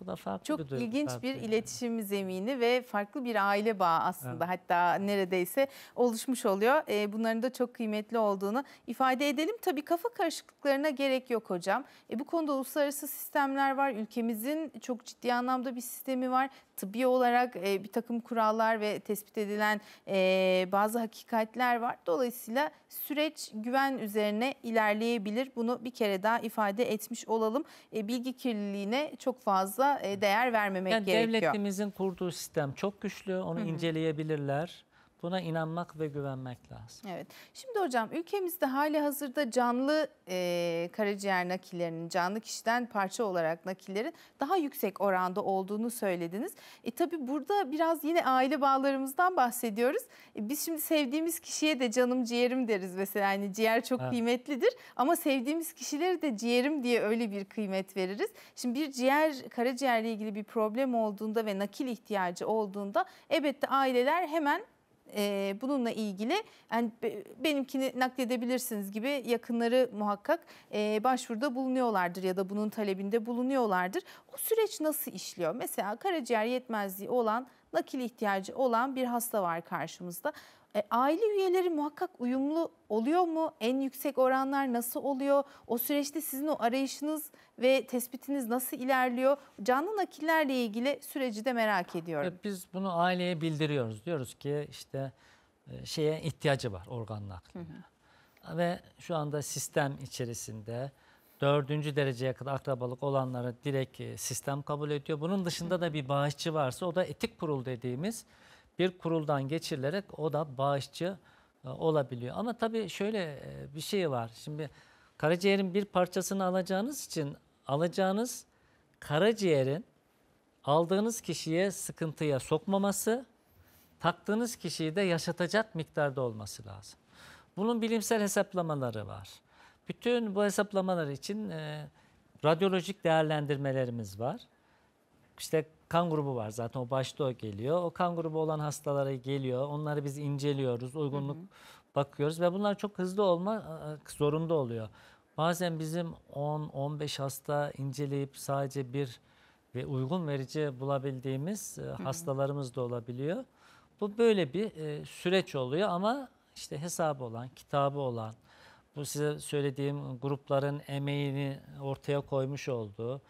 Bu da farklı Çok bir duygu, ilginç bir yani. iletişim zemini ve farklı bir aile bağı aslında evet. hatta neredeyse oluşmuş oluyor. Ee, bunların da çok kıymetli olduğunu ifade edelim. Tabii kafa karışıklıklarına gerek yok hocam. E, bu konuda uluslararası sistemler var. Ülkemizin çok ciddi anlamda bir sistemi var. Tıbbi olarak e, bir takım kurallar ve tespit edilen e, bazı hakikatler var. Dolayısıyla süreç güven üzerine ilerleyebilir. Bunu bir kere daha ifade etmiş olalım. E, bilgi kirliliğine çok fazla e, değer vermemek yani gerekiyor. Devletimizin kurduğu sistem çok güçlü. Onu Hı -hı. inceleyebilirler. Buna inanmak ve güvenmek lazım. Evet. Şimdi hocam ülkemizde hali hazırda canlı e, karaciğer nakillerinin, canlı kişiden parça olarak nakillerin daha yüksek oranda olduğunu söylediniz. E tabi burada biraz yine aile bağlarımızdan bahsediyoruz. E, biz şimdi sevdiğimiz kişiye de canım ciğerim deriz mesela. Yani ciğer çok evet. kıymetlidir ama sevdiğimiz kişileri de ciğerim diye öyle bir kıymet veririz. Şimdi bir ciğer, karaciğerle ilgili bir problem olduğunda ve nakil ihtiyacı olduğunda elbette aileler hemen e, bununla ilgili yani benimkini nakledebilirsiniz gibi yakınları muhakkak e, başvuruda bulunuyorlardır ya da bunun talebinde bulunuyorlardır. O süreç nasıl işliyor? Mesela karaciğer yetmezliği olan nakil ihtiyacı olan bir hasta var karşımızda. E, aile üyeleri muhakkak uyumlu oluyor mu? En yüksek oranlar nasıl oluyor? O süreçte sizin o arayışınız ve tespitiniz nasıl ilerliyor? Canlı nakillerle ilgili süreci de merak ediyorum. E, biz bunu aileye bildiriyoruz. Diyoruz ki işte e, şeye ihtiyacı var organ nakline. Ve şu anda sistem içerisinde dördüncü dereceye kadar akrabalık olanları direkt e, sistem kabul ediyor. Bunun dışında da bir bağışçı varsa o da etik kurul dediğimiz bir kuruldan geçirilerek o da bağışçı e, olabiliyor. Ama tabii şöyle e, bir şey var. Şimdi karaciğerin bir parçasını alacağınız için alacağınız karaciğerin aldığınız kişiye sıkıntıya sokmaması, taktığınız kişiyi de yaşatacak miktarda olması lazım. Bunun bilimsel hesaplamaları var. Bütün bu hesaplamalar için e, radyolojik değerlendirmelerimiz var. İşte kan grubu var zaten o başta o geliyor. O kan grubu olan hastalara geliyor. Onları biz inceliyoruz, uygunluk hı hı. bakıyoruz ve bunlar çok hızlı olma zorunda oluyor. Bazen bizim 10-15 hasta inceleyip sadece bir ve uygun verici bulabildiğimiz hı hı. hastalarımız da olabiliyor. Bu böyle bir süreç oluyor ama işte hesabı olan, kitabı olan, bu size söylediğim grupların emeğini ortaya koymuş olduğu,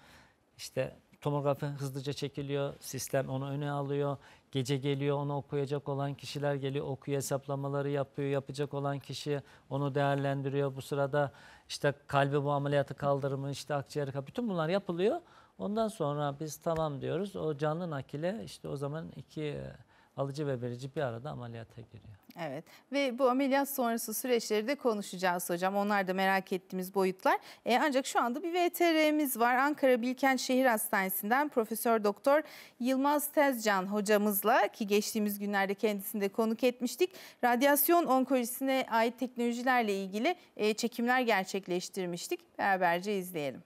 işte tomografi hızlıca çekiliyor, sistem onu öne alıyor. Gece geliyor onu okuyacak olan kişiler geliyor, okuyu hesaplamaları yapıyor, yapacak olan kişi onu değerlendiriyor. Bu sırada işte kalbi bu ameliyatı kaldırımı, işte akciğer bütün bunlar yapılıyor. Ondan sonra biz tamam diyoruz. O canlı nakile işte o zaman iki e, alıcı ve verici bir arada ameliyata giriyor. Evet ve bu ameliyat sonrası süreçleri de konuşacağız hocam. Onlar da merak ettiğimiz boyutlar. E, ancak şu anda bir VTR'miz var. Ankara Bilkent Şehir Hastanesi'nden Profesör Doktor Yılmaz Tezcan hocamızla ki geçtiğimiz günlerde kendisini de konuk etmiştik. Radyasyon onkolojisine ait teknolojilerle ilgili e, çekimler gerçekleştirmiştik. Beraberce izleyelim.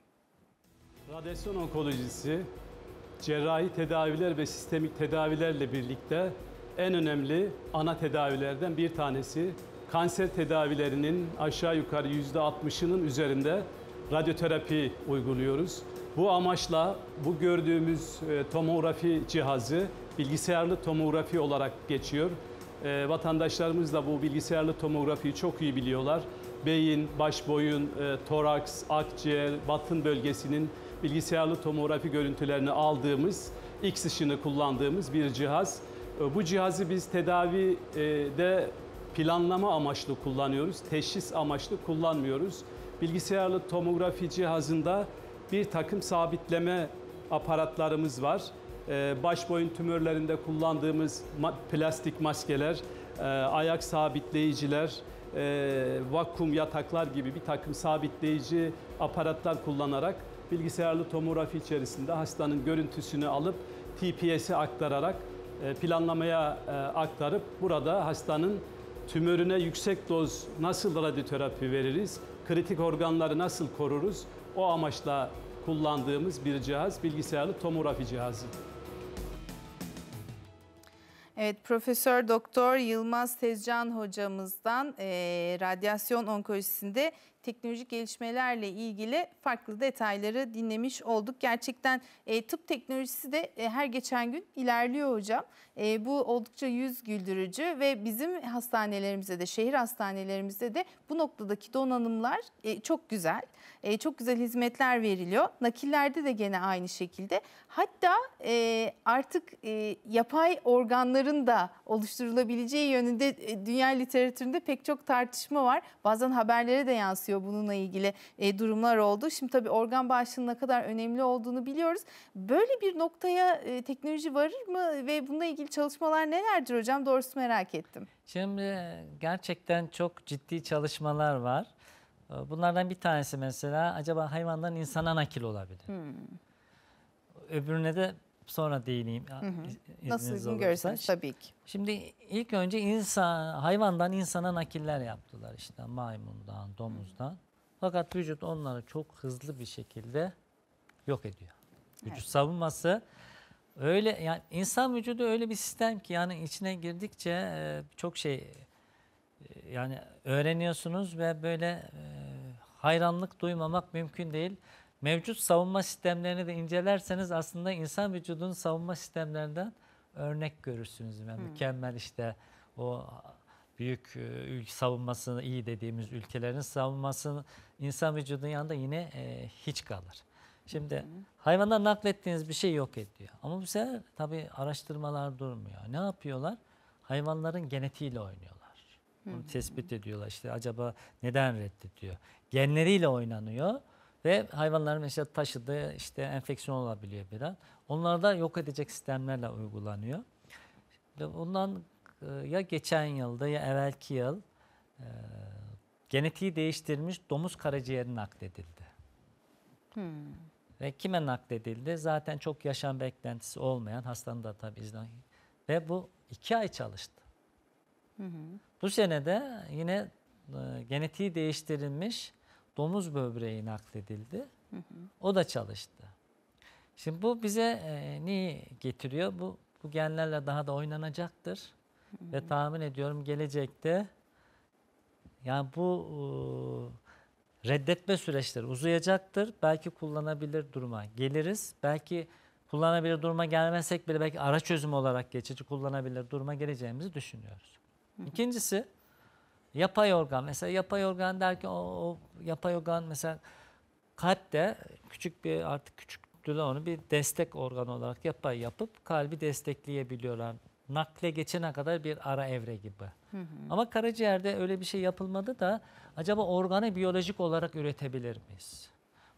Radyasyon onkolojisi cerrahi tedaviler ve sistemik tedavilerle birlikte en önemli ana tedavilerden bir tanesi. Kanser tedavilerinin aşağı yukarı yüzde %60'ının üzerinde radyoterapi uyguluyoruz. Bu amaçla bu gördüğümüz e, tomografi cihazı bilgisayarlı tomografi olarak geçiyor. E, vatandaşlarımız da bu bilgisayarlı tomografiyi çok iyi biliyorlar. Beyin, baş boyun, e, toraks, akciğer, batın bölgesinin bilgisayarlı tomografi görüntülerini aldığımız, X ışını kullandığımız bir cihaz. E, bu cihazı biz tedavide planlama amaçlı kullanıyoruz, teşhis amaçlı kullanmıyoruz. Bilgisayarlı tomografi cihazında bir takım sabitleme aparatlarımız var. E, Baş boyun tümörlerinde kullandığımız plastik maskeler, e, ayak sabitleyiciler, vakum yataklar gibi bir takım sabitleyici aparatlar kullanarak bilgisayarlı tomografi içerisinde hastanın görüntüsünü alıp TPS'i aktararak e, planlamaya e, aktarıp burada hastanın tümörüne yüksek doz nasıl radyoterapi veririz, kritik organları nasıl koruruz o amaçla kullandığımız bir cihaz bilgisayarlı tomografi cihazı. Evet Profesör Doktor Yılmaz Tezcan hocamızdan e, radyasyon onkolojisinde teknolojik gelişmelerle ilgili farklı detayları dinlemiş olduk. Gerçekten e, tıp teknolojisi de e, her geçen gün ilerliyor hocam. E, bu oldukça yüz güldürücü ve bizim hastanelerimizde de şehir hastanelerimizde de bu noktadaki donanımlar e, çok güzel. E, çok güzel hizmetler veriliyor. Nakillerde de gene aynı şekilde. Hatta e, artık e, yapay organların da oluşturulabileceği yönünde e, dünya literatüründe pek çok tartışma var. Bazen haberlere de yansıyor bununla ilgili e, durumlar oldu. Şimdi tabii organ bağışının ne kadar önemli olduğunu biliyoruz. Böyle bir noktaya e, teknoloji varır mı ve bununla ilgili ilgili çalışmalar nelerdir hocam? Doğrusu merak ettim. Şimdi gerçekten çok ciddi çalışmalar var. Ee, bunlardan bir tanesi mesela acaba hayvandan insana nakil olabilir. Hmm. Öbürüne de sonra değineyim. Hı hı. Nasıl izin görürseniz tabii ki. Şimdi ilk önce insan, hayvandan insana nakiller yaptılar işte maymundan, domuzdan. Hı. Fakat vücut onları çok hızlı bir şekilde yok ediyor. Vücut evet. savunması Öyle yani insan vücudu öyle bir sistem ki yani içine girdikçe e, çok şey e, yani öğreniyorsunuz ve böyle e, hayranlık duymamak mümkün değil. Mevcut savunma sistemlerini de incelerseniz aslında insan vücudunun savunma sistemlerinden örnek görürsünüz. Yani hmm. mükemmel işte o büyük ülke savunmasını iyi dediğimiz ülkelerin savunmasını insan vücudunun yanında yine hiç kalır. Şimdi hayvandan naklettiğiniz bir şey yok ediyor. Ama bu sefer tabii araştırmalar durmuyor. Ne yapıyorlar? Hayvanların genetiğiyle oynuyorlar. Bunu tespit ediyorlar. İşte acaba neden reddediyor? Genleriyle oynanıyor. Ve hayvanların mesela taşıdığı işte enfeksiyon olabiliyor biraz. Onlar da yok edecek sistemlerle uygulanıyor. Ondan e, ya geçen yılda ya evvelki yıl e, genetiği değiştirmiş domuz karaciğeri nakledildi. Hmm. Ve kime nakledildi? Zaten çok yaşam beklentisi olmayan hastanın da tabii izlen. Ve bu iki ay çalıştı. Hı hı. Bu senede yine e, genetiği değiştirilmiş domuz böbreği nakledildi. Hı hı. O da çalıştı. Şimdi bu bize e, neyi getiriyor? Bu, bu genlerle daha da oynanacaktır. Hı hı. Ve tahmin ediyorum gelecekte yani bu reddetme süreçleri uzayacaktır. Belki kullanabilir duruma geliriz. Belki kullanabilir duruma gelmesek bile belki araç çözümü olarak geçici kullanabilir duruma geleceğimizi düşünüyoruz. İkincisi yapay organ. Mesela yapay organ derken o, o yapay organ mesela kalpte küçük bir artık küçük onu bir destek organı olarak yapay yapıp kalbi destekleyebiliyorlar nakle geçene kadar bir ara evre gibi. Hı hı. Ama karaciğerde öyle bir şey yapılmadı da acaba organı biyolojik olarak üretebilir miyiz?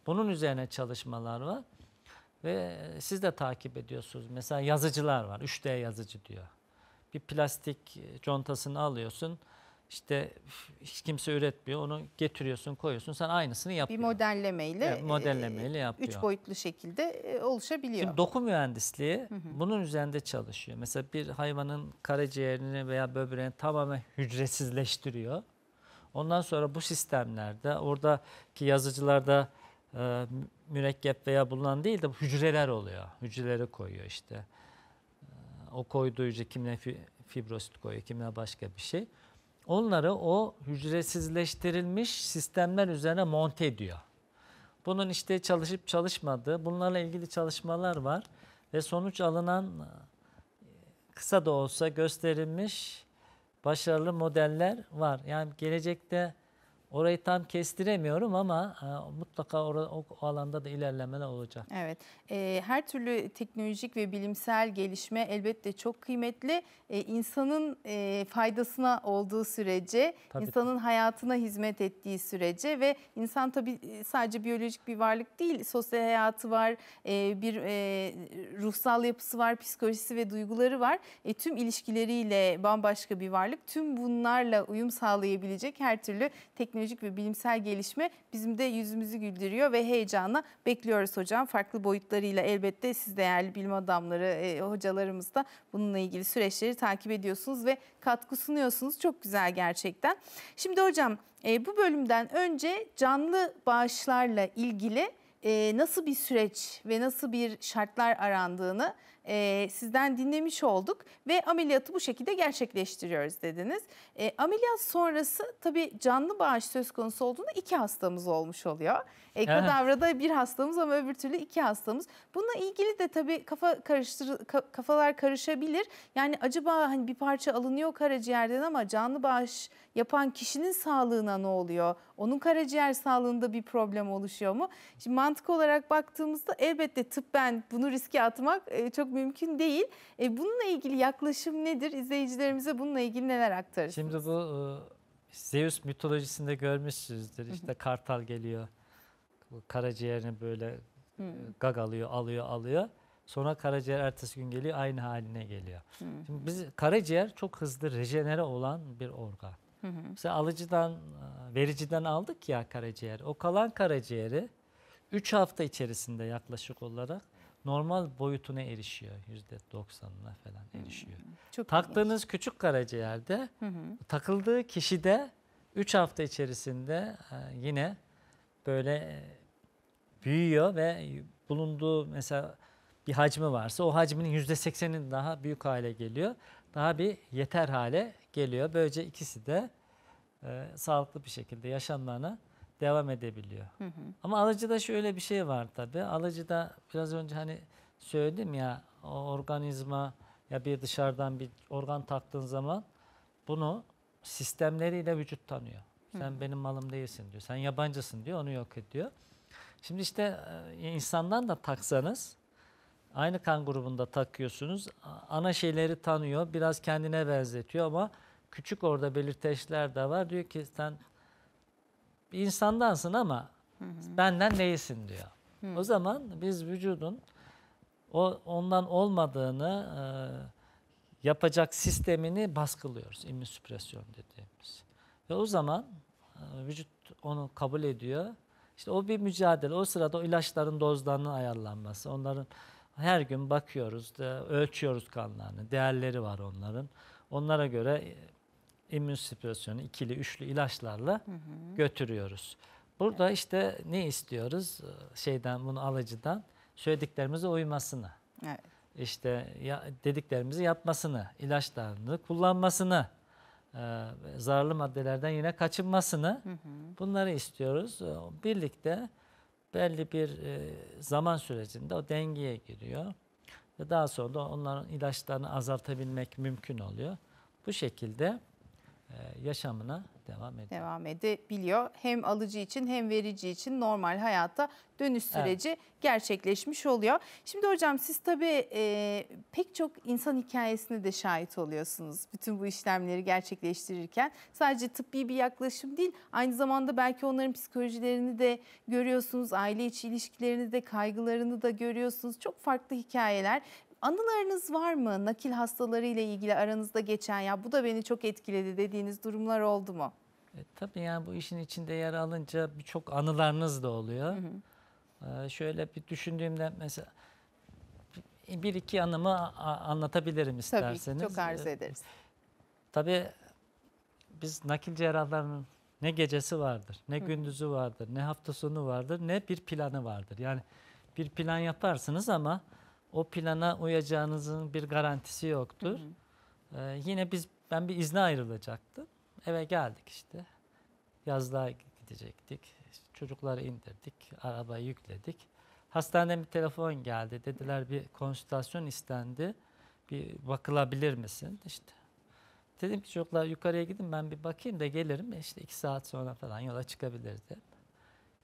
Bunun üzerine çalışmalar var ve e, siz de takip ediyorsunuz. Mesela yazıcılar var 3D yazıcı diyor. Bir plastik e, contasını alıyorsun işte hiç kimse üretmiyor. Onu getiriyorsun, koyuyorsun. Sen aynısını yapıyorsun. Bir modellemeyle, evet, e, modellemeyle e, yapıyor. Üç boyutlu şekilde e, oluşabiliyor. Şimdi doku mühendisliği hı hı. bunun üzerinde çalışıyor. Mesela bir hayvanın karaciğerini veya böbreğini tamamen hücresizleştiriyor. Ondan sonra bu sistemlerde oradaki yazıcılarda e, mürekkep veya bulunan değil de hücreler oluyor. Hücreleri koyuyor işte. E, o koyduğu hücre kimine fibrosit koyuyor, kimine başka bir şey. Onları o hücresizleştirilmiş sistemler üzerine monte ediyor. Bunun işte çalışıp çalışmadığı, bunlarla ilgili çalışmalar var ve sonuç alınan e, kısa da olsa gösterilmiş başarılı modeller var. Yani gelecekte orayı tam kestiremiyorum ama e, mutlaka or- o, o alanda da ilerlemeler olacak. Evet. Ee, her türlü teknolojik ve bilimsel gelişme elbette çok kıymetli. Ee, e, insanın faydasına olduğu sürece, tabii. insanın hayatına hizmet ettiği sürece ve insan tabii e, sadece biyolojik bir varlık değil, sosyal hayatı var, e, bir e, ruhsal yapısı var, psikolojisi ve duyguları var. tüm ilişkileriyle bambaşka bir varlık. Tüm bunlarla uyum sağlayabilecek her türlü teknolojik ve bilimsel gelişme bizim de yüzümüzü güldürüyor ve heyecanla bekliyoruz hocam farklı boyutları katkılarıyla elbette siz değerli bilim adamları, e, hocalarımız da bununla ilgili süreçleri takip ediyorsunuz ve katkı sunuyorsunuz. Çok güzel gerçekten. Şimdi hocam e, bu bölümden önce canlı bağışlarla ilgili e, nasıl bir süreç ve nasıl bir şartlar arandığını e, sizden dinlemiş olduk ve ameliyatı bu şekilde gerçekleştiriyoruz dediniz. E, ameliyat sonrası tabii canlı bağış söz konusu olduğunda iki hastamız olmuş oluyor. E, kadavrada bir hastamız ama öbür türlü iki hastamız. Bununla ilgili de tabii kafa karıştır, kafalar karışabilir. Yani acaba hani bir parça alınıyor karaciğerden ama canlı bağış yapan kişinin sağlığına ne oluyor? Onun karaciğer sağlığında bir problem oluşuyor mu? Şimdi mantık olarak baktığımızda elbette tıbben bunu riske atmak çok mümkün değil. E, bununla ilgili yaklaşım nedir? İzleyicilerimize bununla ilgili neler aktarırsınız? Şimdi bu e, Zeus mitolojisinde görmüşsünüzdür. İşte kartal geliyor. Karaciğerini böyle hmm. gagalıyor, alıyor, alıyor. Sonra karaciğer ertesi gün geliyor aynı haline geliyor. Şimdi biz karaciğer çok hızlı rejenere olan bir organ. Hı Mesela alıcıdan, e, vericiden aldık ya karaciğer. O kalan karaciğeri 3 hafta içerisinde yaklaşık olarak normal boyutuna erişiyor. yüzde %90'ına falan hmm. erişiyor. Çok Taktığınız ilginç. küçük karaciğerde hı hı. takıldığı de 3 hafta içerisinde e, yine böyle e, büyüyor ve bulunduğu mesela bir hacmi varsa o hacminin yüzde %80'in daha büyük hale geliyor. Daha bir yeter hale geliyor. Böylece ikisi de e, sağlıklı bir şekilde yaşamlarına devam edebiliyor. Hı hı. Ama alıcıda şöyle bir şey var tabii. Alıcıda biraz önce hani söyledim ya o organizma ya bir dışarıdan bir organ taktığın zaman bunu sistemleriyle vücut tanıyor. Sen hı. benim malım değilsin diyor. Sen yabancısın diyor. Onu yok ediyor. Şimdi işte e, insandan da taksanız aynı kan grubunda takıyorsunuz. Ana şeyleri tanıyor. Biraz kendine benzetiyor ama küçük orada belirteçler de var. Diyor ki sen bir insandansın ama hı hı. benden değilsin diyor. Hı. O zaman biz vücudun o ondan olmadığını e, yapacak sistemini baskılıyoruz. İmmünsüpresyon dediğimiz. Ve o zaman e, vücut onu kabul ediyor. İşte o bir mücadele. O sırada o ilaçların dozlarının ayarlanması, onların her gün bakıyoruz, ölçüyoruz kanlarını. Değerleri var onların. Onlara göre e, immünsupirasyonu ikili, üçlü ilaçlarla hı hı. götürüyoruz. Burada evet. işte ne istiyoruz? Ee, şeyden bunu alıcıdan söylediklerimize uymasını. Evet. İşte ya, dediklerimizi yapmasını, ilaçlarını kullanmasını, e, zararlı maddelerden yine kaçınmasını hı hı. bunları istiyoruz. Ee, birlikte belli bir e, zaman sürecinde o dengeye giriyor. Ve daha sonra da onların ilaçlarını azaltabilmek mümkün oluyor. Bu şekilde e, yaşamına devam ediyor. Devam edebiliyor. Hem alıcı için hem verici için normal hayatta dönüş süreci evet. gerçekleşmiş oluyor. Şimdi hocam siz tabii e, pek çok insan hikayesine de şahit oluyorsunuz. Bütün bu işlemleri gerçekleştirirken sadece tıbbi bir yaklaşım değil aynı zamanda belki onların psikolojilerini de görüyorsunuz. Aile içi ilişkilerini de kaygılarını da görüyorsunuz. Çok farklı hikayeler Anılarınız var mı? Nakil hastaları ile ilgili aranızda geçen ya bu da beni çok etkiledi dediğiniz durumlar oldu mu? E, tabii yani bu işin içinde yer alınca birçok anılarınız da oluyor. Hı hı. E, şöyle bir düşündüğümde mesela bir iki anımı anlatabilirim isterseniz. Tabii çok arz e, ederiz. E, tabii biz nakil cerrahlarının ne gecesi vardır, ne gündüzü vardır, ne hafta sonu vardır, ne bir planı vardır. Yani bir plan yaparsınız ama o plana uyacağınızın bir garantisi yoktur. Hı hı. Ee, yine biz ben bir izne ayrılacaktım. Eve geldik işte. Yazlığa gidecektik. Çocukları indirdik. Arabaya yükledik. Hastaneden bir telefon geldi. Dediler bir konsültasyon istendi. Bir bakılabilir misin? İşte dedim ki çocuklar yukarıya gidin ben bir bakayım da gelirim. İşte iki saat sonra falan yola çıkabiliriz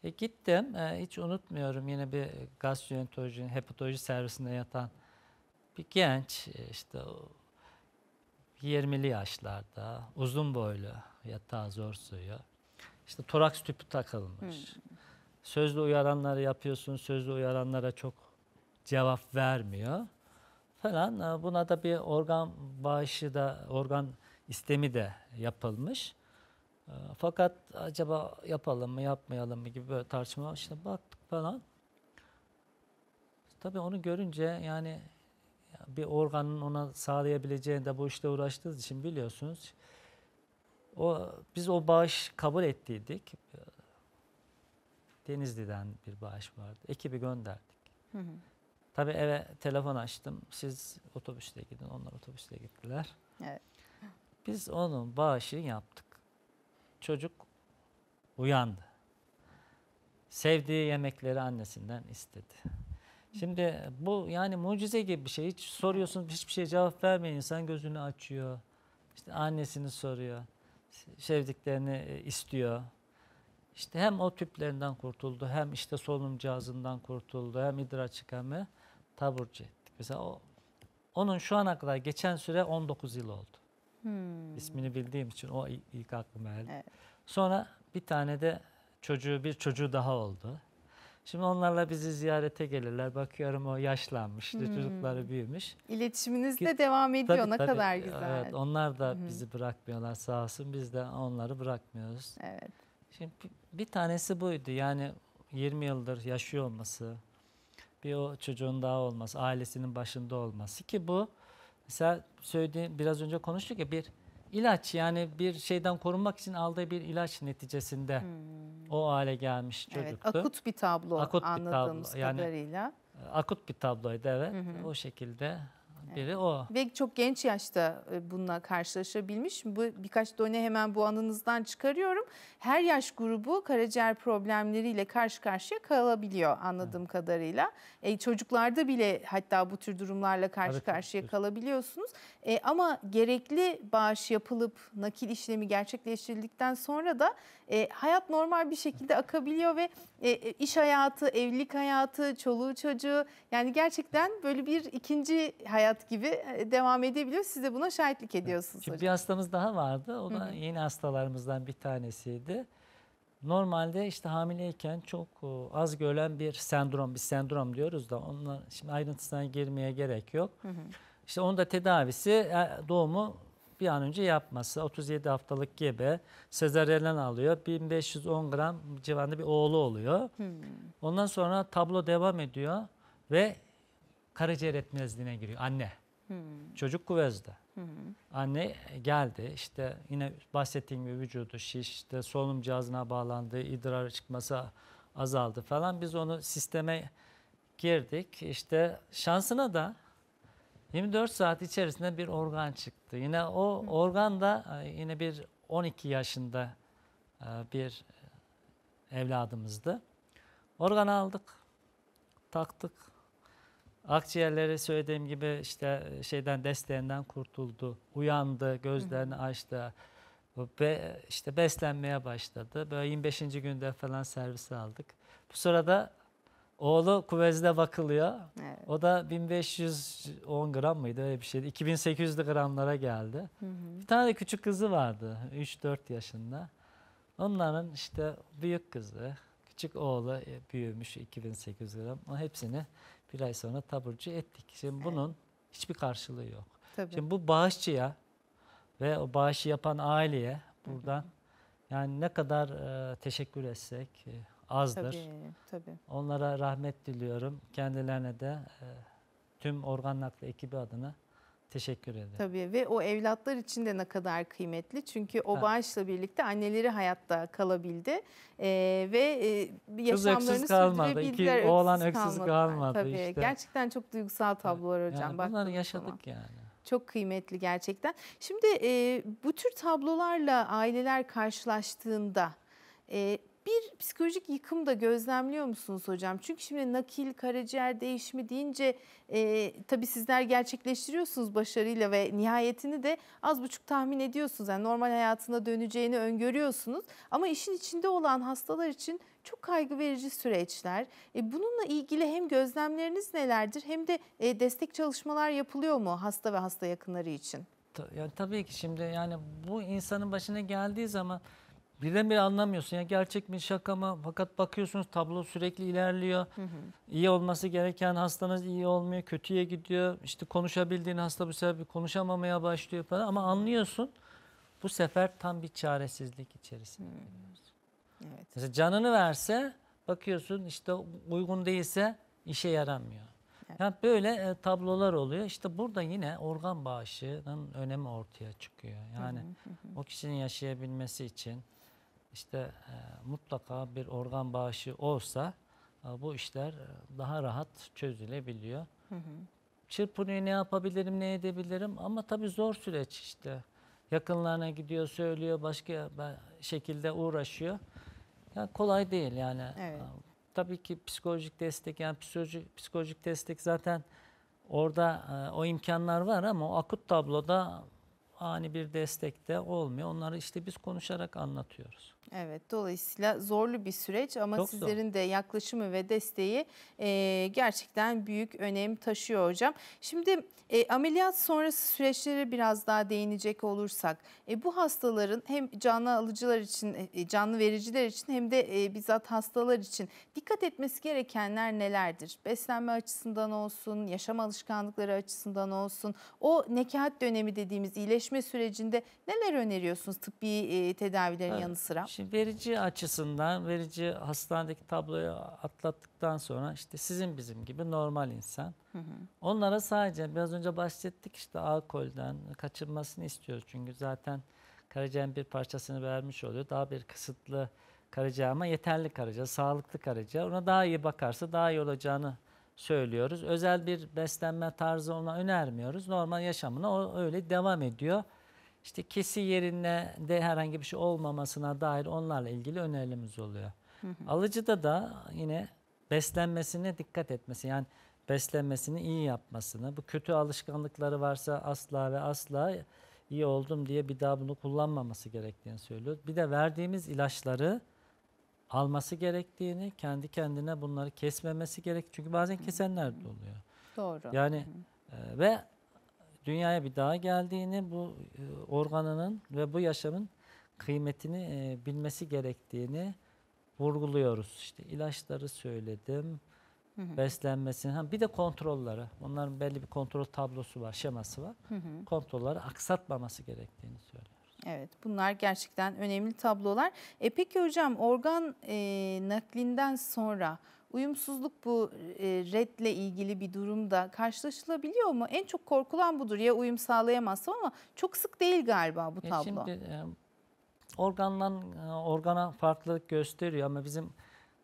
e, gittim. E, hiç unutmuyorum yine bir gastroenteroloji, hepatoloji servisinde yatan bir genç e, işte 20'li yaşlarda uzun boylu yatağa zor suyu. İşte toraks tüpü takılmış. Hmm. Sözlü uyaranları yapıyorsun, sözlü uyaranlara çok cevap vermiyor falan. E, buna da bir organ bağışı da, organ istemi de yapılmış. Ee, fakat acaba yapalım mı yapmayalım mı gibi böyle tartışma işte baktık falan. Tabii onu görünce yani bir organın ona sağlayabileceğini de bu işte uğraştığınız için biliyorsunuz. O, biz o bağış kabul ettiydik. Denizli'den bir bağış vardı. Ekibi gönderdik. Hı hı. Tabii eve telefon açtım. Siz otobüste gidin. Onlar otobüste gittiler. Evet. Biz onun bağışını yaptık çocuk uyandı. Sevdiği yemekleri annesinden istedi. Şimdi bu yani mucize gibi bir şey. Hiç soruyorsun hiçbir şey cevap vermeyin. İnsan gözünü açıyor. İşte annesini soruyor. Sevdiklerini e, istiyor. İşte hem o tüplerinden kurtuldu hem işte solunum cihazından kurtuldu hem idrar çıkamı taburcu ettik. Mesela o, onun şu ana kadar geçen süre 19 yıl oldu. Hmm. İsmini bildiğim için o ilk aklıma geldi. Evet. Sonra bir tane de çocuğu bir çocuğu daha oldu. Şimdi onlarla bizi ziyarete gelirler. Bakıyorum o yaşlanmış, hmm. çocukları büyümüş. İletişiminiz de devam ediyor. Tabii, ne tabii, kadar güzel. Evet, onlar da hmm. bizi bırakmıyorlar sağ olsun. Biz de onları bırakmıyoruz. Evet. Şimdi bir tanesi buydu. Yani 20 yıldır yaşıyor olması, bir o çocuğun daha olması, ailesinin başında olması ki bu Mesela söylediğim biraz önce konuştuk ya bir ilaç yani bir şeyden korunmak için aldığı bir ilaç neticesinde hmm. o hale gelmiş çocuktu. Evet, akut bir tablo akut anladığımız bir tablo. Yani, kadarıyla. Yani, akut bir tabloydu evet. Hı hı. O şekilde biri o. Ve çok genç yaşta e, bununla karşılaşabilmiş. Bu birkaç done hemen bu anınızdan çıkarıyorum. Her yaş grubu karaciğer problemleriyle karşı karşıya kalabiliyor anladığım evet. kadarıyla. E, çocuklarda bile hatta bu tür durumlarla karşı evet, karşıya evet. kalabiliyorsunuz. E, ama gerekli bağış yapılıp nakil işlemi gerçekleştirildikten sonra da e, hayat normal bir şekilde akabiliyor ve e, e, iş hayatı, evlilik hayatı, çoluğu çocuğu yani gerçekten böyle bir ikinci hayat gibi e, devam edebiliyor. Siz de buna şahitlik ediyorsunuz Şimdi hocam. Bir hastamız daha vardı. O da Hı -hı. yeni hastalarımızdan bir tanesiydi. Normalde işte hamileyken çok e, az görülen bir sendrom, bir sendrom diyoruz da onlar şimdi ayrıntısına girmeye gerek yok. Hı hı. İşte onun da tedavisi doğumu bir an önce yapması. 37 haftalık gebe sezaryenle alıyor. 1510 gram civarında bir oğlu oluyor. Hmm. Ondan sonra tablo devam ediyor ve karaciğer etmezliğine giriyor anne. Hmm. Çocuk kuvvezde. Hmm. Anne e, geldi işte yine bahsettiğim gibi vücudu şiş, işte solunum cihazına bağlandı, idrar çıkması azaldı falan. Biz onu sisteme girdik. işte şansına da 24 saat içerisinde bir organ çıktı. Yine o organ da e, yine bir 12 yaşında e, bir e, evladımızdı. Organ aldık, taktık. Akciğerleri söylediğim gibi işte şeyden desteğinden kurtuldu. Uyandı, gözlerini açtı. Ve işte beslenmeye başladı. Böyle 25. günde falan servise aldık. Bu sırada Oğlu Kuvez'de bakılıyor. Evet. O da 1510 gram mıydı öyle bir şeydi. 2800 gramlara geldi. Hı hı. Bir tane de küçük kızı vardı 3-4 yaşında. Onların işte büyük kızı, küçük oğlu e, büyümüş 2800 gram. O hepsini bir ay sonra taburcu ettik. Şimdi bunun evet. hiçbir karşılığı yok. Tabii. Şimdi bu bağışçıya ve o bağışı yapan aileye buradan hı hı. yani ne kadar e, teşekkür etsek, e, azdır. Tabii, tabii. Onlara rahmet diliyorum. Kendilerine de e, tüm organ nakli ekibi adına teşekkür ederim. Tabii ve o evlatlar için de ne kadar kıymetli. Çünkü o bağışla birlikte anneleri hayatta kalabildi. Ee, ve e, yaşamlarını kalmadı. sürdürebildiler. İki, oğlan öksüz kalmadı. Tabii. Işte. Gerçekten çok duygusal tablolar evet. hocam. Yani bunları yaşadık zaman. yani. Çok kıymetli gerçekten. Şimdi e, bu tür tablolarla aileler karşılaştığında e, bir psikolojik yıkım da gözlemliyor musunuz hocam? Çünkü şimdi nakil, karaciğer değişimi deyince e, tabii sizler gerçekleştiriyorsunuz başarıyla ve nihayetini de az buçuk tahmin ediyorsunuz. Yani normal hayatına döneceğini öngörüyorsunuz. Ama işin içinde olan hastalar için çok kaygı verici süreçler. E, bununla ilgili hem gözlemleriniz nelerdir hem de e, destek çalışmalar yapılıyor mu hasta ve hasta yakınları için? Ya, tabii ki şimdi yani bu insanın başına geldiği zaman Birden bir anlamıyorsun ya gerçek mi şaka mı fakat bakıyorsunuz tablo sürekli ilerliyor. Hı hı. İyi olması gereken hastanız iyi olmuyor, kötüye gidiyor. İşte konuşabildiğin hasta bu sefer konuşamamaya başlıyor falan ama anlıyorsun bu sefer tam bir çaresizlik içerisinde. Hı. Evet. Mesela canını verse bakıyorsun işte uygun değilse işe yaramıyor. Evet. Yani böyle e, tablolar oluyor. İşte burada yine organ bağışının önemi ortaya çıkıyor. Yani hı hı hı. o kişinin yaşayabilmesi için işte e, mutlaka bir organ bağışı olsa e, bu işler e, daha rahat çözülebiliyor. Hı ne yapabilirim ne edebilirim ama tabii zor süreç işte. Yakınlarına gidiyor söylüyor başka şekilde uğraşıyor. Yani kolay değil yani. Evet. E, tabii ki psikolojik destek yani psikolojik, psikolojik destek zaten orada e, o imkanlar var ama o akut tabloda ani bir destekte de olmuyor. Onları işte biz konuşarak anlatıyoruz. Evet dolayısıyla zorlu bir süreç ama Çok sizlerin zor. de yaklaşımı ve desteği e, gerçekten büyük önem taşıyor hocam. Şimdi e, ameliyat sonrası süreçlere biraz daha değinecek olursak e, bu hastaların hem canlı alıcılar için e, e canlı vericiler için hem de e, bizzat hastalar için dikkat etmesi gerekenler nelerdir? Beslenme açısından olsun, yaşam alışkanlıkları açısından olsun o nekahat dönemi dediğimiz iyileşme sürecinde neler öneriyorsunuz tıbbi e, tedavilerin evet. yanı sıra? Şimdi verici açısından verici hastanedeki tabloyu atlattıktan sonra işte sizin bizim gibi normal insan. Hı hı. Onlara sadece biraz önce bahsettik işte alkolden kaçınmasını istiyoruz. Çünkü zaten karaciğerin bir parçasını vermiş oluyor. Daha bir kısıtlı karaciğer ama yeterli karaciğer, sağlıklı karaciğer. Ona daha iyi bakarsa daha iyi olacağını söylüyoruz. Özel bir beslenme tarzı ona önermiyoruz. Normal yaşamına o öyle devam ediyor. İşte kesi yerine de herhangi bir şey olmamasına dair onlarla ilgili önerilerimiz oluyor. Hı hı. Alıcıda da yine beslenmesine dikkat etmesi yani beslenmesini iyi yapmasını bu kötü alışkanlıkları varsa asla ve asla iyi oldum diye bir daha bunu kullanmaması gerektiğini söylüyor. Bir de verdiğimiz ilaçları alması gerektiğini, kendi kendine bunları kesmemesi gerek. Çünkü bazen kesenler de oluyor. Doğru. Yani e, ve dünyaya bir daha geldiğini, bu e, organının ve bu yaşamın kıymetini e, bilmesi gerektiğini vurguluyoruz. İşte ilaçları söyledim, beslenmesini, ha bir de kontrolları. Onların belli bir kontrol tablosu var, şeması var. Hı Kontrolları aksatmaması gerektiğini söylüyoruz. Evet bunlar gerçekten önemli tablolar. E peki hocam organ e, naklinden sonra uyumsuzluk bu e, redle ilgili bir durumda karşılaşılabiliyor mu? En çok korkulan budur ya uyum sağlayamazsa ama çok sık değil galiba bu tablo. Ya şimdi e, organdan e, organa farklılık gösteriyor ama bizim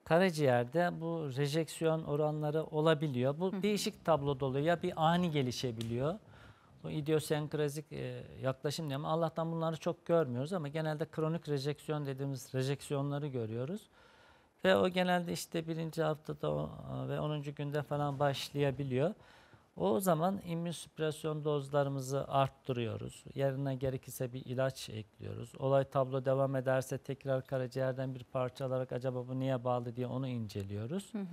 karaciğerde bu rejeksiyon oranları olabiliyor. Bu Hı. değişik tablo oluyor ya bir ani gelişebiliyor. Bu idiosenkrazik e, yaklaşım diyorum. Allah'tan bunları çok görmüyoruz ama genelde kronik rejeksiyon dediğimiz rejeksiyonları görüyoruz. Ve o genelde işte birinci haftada e, ve 10. günde falan başlayabiliyor. O zaman immünsüpresyon dozlarımızı arttırıyoruz. Yerine gerekirse bir ilaç ekliyoruz. Olay tablo devam ederse tekrar karaciğerden bir parça alarak acaba bu niye bağlı diye onu inceliyoruz. Hı hı.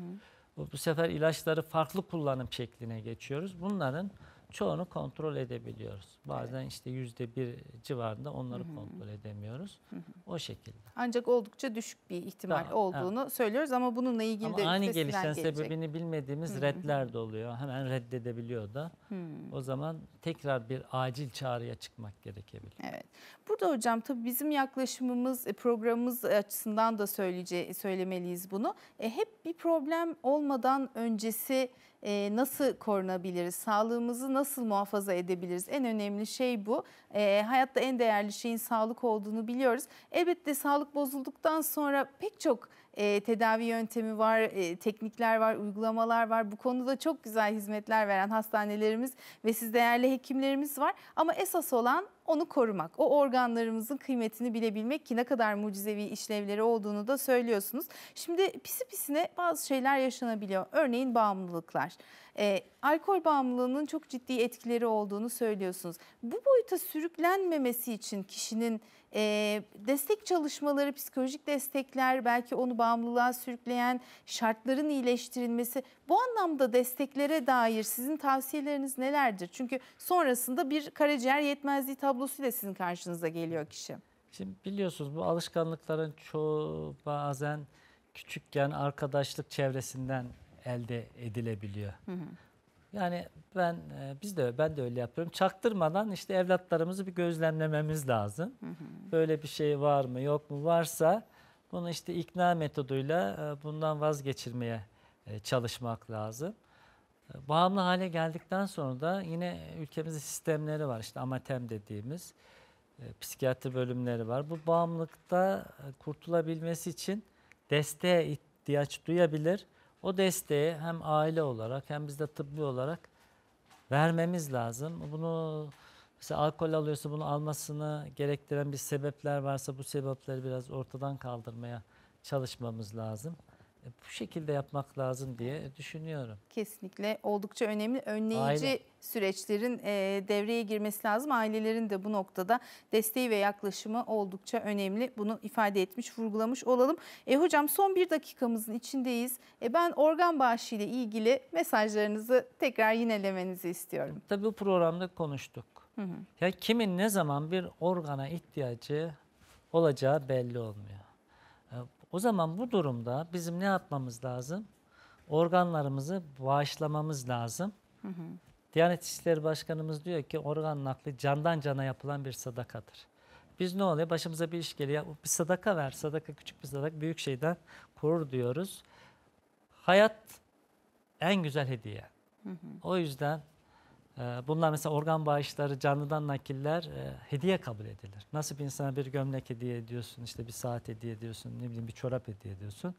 Bu, bu sefer ilaçları farklı kullanım şekline geçiyoruz. Bunların çoğunu kontrol edebiliyoruz. Bazen evet. işte yüzde bir civarında onları Hı-hı. kontrol edemiyoruz. Hı-hı. O şekilde. Ancak oldukça düşük bir ihtimal tamam, olduğunu evet. söylüyoruz ama bununla ilgili ama de ani gelişen gelecek. sebebini bilmediğimiz Hı-hı. redler de oluyor. Hemen reddedebiliyor da. Hı-hı. O zaman tekrar bir acil çağrıya çıkmak gerekebilir. Evet. Burada hocam tabii bizim yaklaşımımız e, programımız açısından da söyleyece söylemeliyiz bunu. E, hep bir problem olmadan öncesi e, nasıl korunabiliriz? Sağlığımızı nasıl muhafaza edebiliriz? En önemli şey bu. E, hayatta en değerli şeyin sağlık olduğunu biliyoruz. Elbette sağlık bozulduktan sonra pek çok e, tedavi yöntemi var, e, teknikler var, uygulamalar var. Bu konuda çok güzel hizmetler veren hastanelerimiz ve siz değerli hekimlerimiz var. Ama esas olan onu korumak, o organlarımızın kıymetini bilebilmek ki ne kadar mucizevi işlevleri olduğunu da söylüyorsunuz. Şimdi pisi pisine bazı şeyler yaşanabiliyor. Örneğin bağımlılıklar. E, alkol bağımlılığının çok ciddi etkileri olduğunu söylüyorsunuz. Bu boyuta sürüklenmemesi için kişinin e, destek çalışmaları, psikolojik destekler, belki onu bağımlılığa sürükleyen şartların iyileştirilmesi. Bu anlamda desteklere dair sizin tavsiyeleriniz nelerdir? Çünkü sonrasında bir karaciğer yetmezliği tablosu tablosuyla sizin karşınıza geliyor kişi. Şimdi biliyorsunuz bu alışkanlıkların çoğu bazen küçükken arkadaşlık çevresinden elde edilebiliyor. Hı hı. Yani ben e, biz de ben de öyle yapıyorum. Çaktırmadan işte evlatlarımızı bir gözlemlememiz lazım. Hı hı. Böyle bir şey var mı yok mu varsa bunu işte ikna metoduyla e, bundan vazgeçirmeye e, çalışmak lazım. bağımlı hale geldikten sonra da yine ülkemizde sistemleri var işte amatem dediğimiz psikiyatri bölümleri var. Bu bağımlılıkta kurtulabilmesi için desteğe ihtiyaç duyabilir o desteği hem aile olarak hem biz de tıbbi olarak vermemiz lazım. Bunu mesela alkol alıyorsa bunu almasını gerektiren bir sebepler varsa bu sebepleri biraz ortadan kaldırmaya çalışmamız lazım. E, bu şekilde yapmak lazım diye düşünüyorum. Kesinlikle oldukça önemli. Önleyici Aynen. süreçlerin e, devreye girmesi lazım. Ailelerin de bu noktada desteği ve yaklaşımı oldukça önemli. Bunu ifade etmiş, vurgulamış olalım. E, hocam son bir dakikamızın içindeyiz. E, ben organ bağışı ile ilgili mesajlarınızı tekrar yinelemenizi istiyorum. Tabii bu programda konuştuk. Hı hı. Ya kimin ne zaman bir organa ihtiyacı olacağı belli olmuyor. O zaman bu durumda bizim ne yapmamız lazım? Organlarımızı bağışlamamız lazım. Hı hı. Diyanet İşleri Başkanımız diyor ki organ nakli candan cana yapılan bir sadakadır. Biz ne oluyor? Başımıza bir iş geliyor. Bir sadaka ver. Sadaka küçük bir sadaka büyük şeyden korur diyoruz. Hayat en güzel hediye. Hı hı. O yüzden ee, bunlar mesela organ bağışları, canlıdan nakiller e, hediye kabul edilir. Nasıl bir insana bir gömlek hediye ediyorsun, işte bir saat hediye ediyorsun, ne bileyim bir çorap hediye ediyorsun.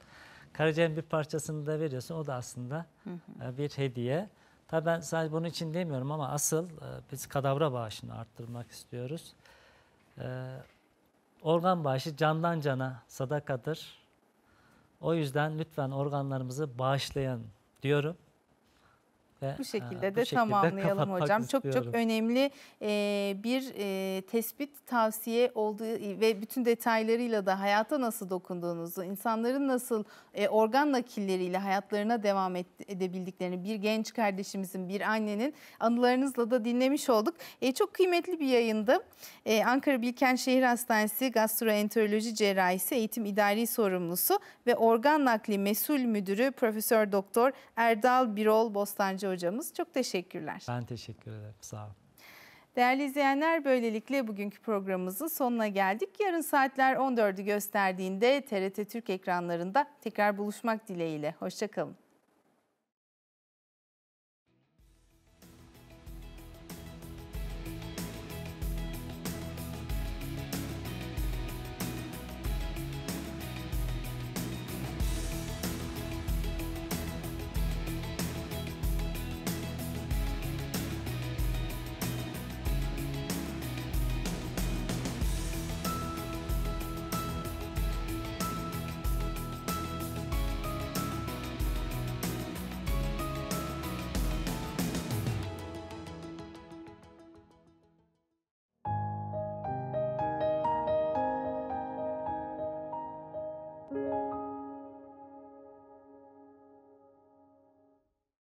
Karaciğerin bir parçasını da veriyorsun. O da aslında e, bir hediye. Tabii ben sadece bunun için demiyorum ama asıl e, biz kadavra bağışını arttırmak istiyoruz. Organ bağışı candan cana sadakadır. O yüzden lütfen organlarımızı bağışlayın diyorum. Ve, bu şekilde e, de bu şekilde tamamlayalım hocam. Istiyorum. Çok çok önemli e, bir e, tespit tavsiye olduğu ve bütün detaylarıyla da hayata nasıl dokunduğunuzu, insanların nasıl organ nakilleriyle hayatlarına devam edebildiklerini bir genç kardeşimizin, bir annenin anılarınızla da dinlemiş olduk. çok kıymetli bir yayındı. Ankara Bilken Şehir Hastanesi Gastroenteroloji Cerrahisi Eğitim İdari Sorumlusu ve Organ Nakli Mesul Müdürü Profesör Doktor Erdal Birol Bostancı Balcı hocamız. Çok teşekkürler. Ben teşekkür ederim. Sağ olun. Değerli izleyenler böylelikle bugünkü programımızın sonuna geldik. Yarın saatler 14'ü gösterdiğinde TRT Türk ekranlarında tekrar buluşmak dileğiyle. Hoşçakalın.